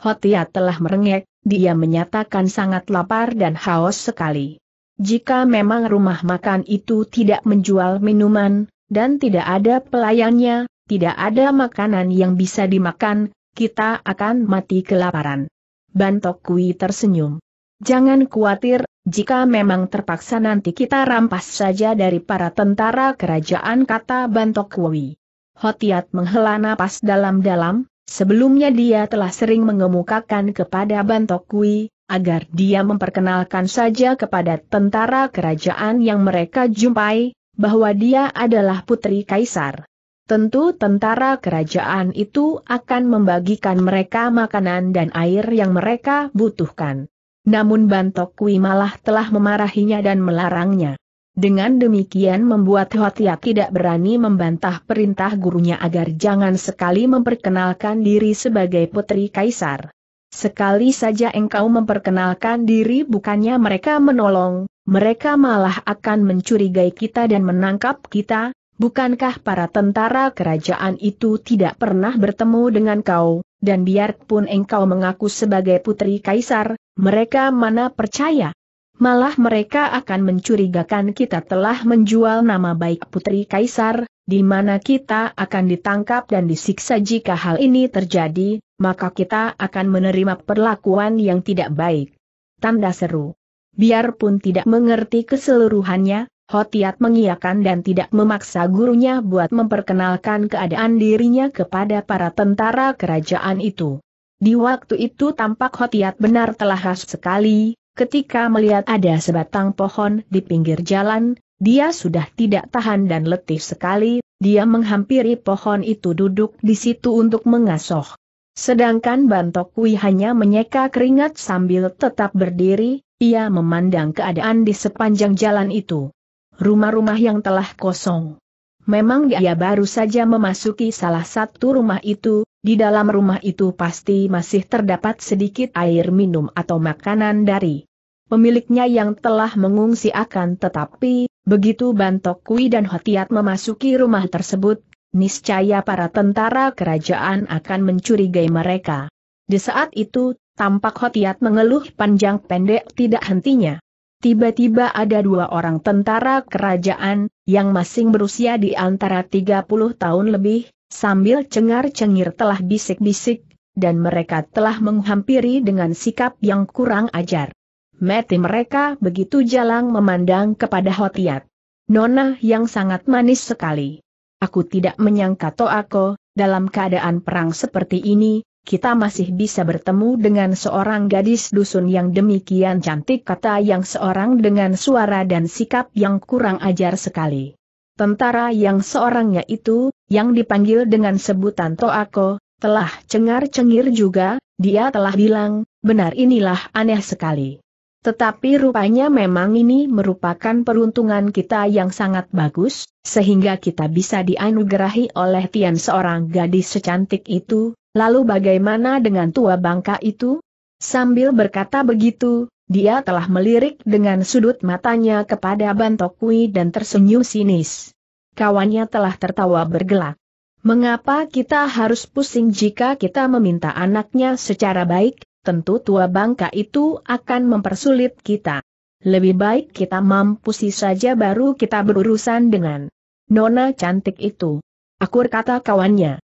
Hotia telah merengek, dia menyatakan sangat lapar dan haus sekali. Jika memang rumah makan itu tidak menjual minuman, dan tidak ada pelayannya, tidak ada makanan yang bisa dimakan, kita akan mati kelaparan. Bantok Kui tersenyum. Jangan khawatir, jika memang terpaksa nanti kita rampas saja dari para tentara kerajaan kata Bantok Kui. Hotiat menghela napas dalam-dalam, Sebelumnya dia telah sering mengemukakan kepada Bantok Kui, agar dia memperkenalkan saja kepada tentara kerajaan yang mereka jumpai, bahwa dia adalah putri kaisar. Tentu tentara kerajaan itu akan membagikan mereka makanan dan air yang mereka butuhkan. Namun Bantok Kui malah telah memarahinya dan melarangnya. Dengan demikian membuat Hotia tidak berani membantah perintah gurunya agar jangan sekali memperkenalkan diri sebagai putri kaisar. Sekali saja engkau memperkenalkan diri bukannya mereka menolong, mereka malah akan mencurigai kita dan menangkap kita, bukankah para tentara kerajaan itu tidak pernah bertemu dengan kau, dan biarpun engkau mengaku sebagai putri kaisar, mereka mana percaya? Malah mereka akan mencurigakan kita telah menjual nama baik Putri Kaisar, di mana kita akan ditangkap dan disiksa jika hal ini terjadi, maka kita akan menerima perlakuan yang tidak baik. Tanda seru. Biarpun tidak mengerti keseluruhannya, Hotiat mengiakan dan tidak memaksa gurunya buat memperkenalkan keadaan dirinya kepada para tentara kerajaan itu. Di waktu itu tampak Hotiat benar telah khas sekali, ketika melihat ada sebatang pohon di pinggir jalan, dia sudah tidak tahan dan letih sekali, dia menghampiri pohon itu duduk di situ untuk mengasoh. Sedangkan Bantokui hanya menyeka keringat sambil tetap berdiri, ia memandang keadaan di sepanjang jalan itu. Rumah-rumah yang telah kosong. Memang dia baru saja memasuki salah satu rumah itu, di dalam rumah itu pasti masih terdapat sedikit air minum atau makanan dari pemiliknya yang telah mengungsi akan tetapi, begitu Bantok Kui dan Hotiat memasuki rumah tersebut, niscaya para tentara kerajaan akan mencurigai mereka. Di saat itu, tampak Hotiat mengeluh panjang pendek tidak hentinya. Tiba-tiba ada dua orang tentara kerajaan, yang masing berusia di antara 30 tahun lebih, sambil cengar-cengir telah bisik-bisik, dan mereka telah menghampiri dengan sikap yang kurang ajar. Mati mereka begitu jalang memandang kepada Hotiat. Nona yang sangat manis sekali. Aku tidak menyangka Toako, dalam keadaan perang seperti ini, kita masih bisa bertemu dengan seorang gadis dusun yang demikian cantik kata yang seorang dengan suara dan sikap yang kurang ajar sekali. Tentara yang seorangnya itu, yang dipanggil dengan sebutan Toako, telah cengar-cengir juga, dia telah bilang, benar inilah aneh sekali. Tetapi rupanya memang ini merupakan peruntungan kita yang sangat bagus, sehingga kita bisa dianugerahi oleh Tian seorang gadis secantik itu, lalu bagaimana dengan tua bangka itu? Sambil berkata begitu, dia telah melirik dengan sudut matanya kepada Bantokui dan tersenyum sinis. Kawannya telah tertawa bergelak. Mengapa kita harus pusing jika kita meminta anaknya secara baik, tentu tua bangka itu akan mempersulit kita. Lebih baik kita mampusi saja baru kita berurusan dengan Nona cantik itu. Akur kata kawannya.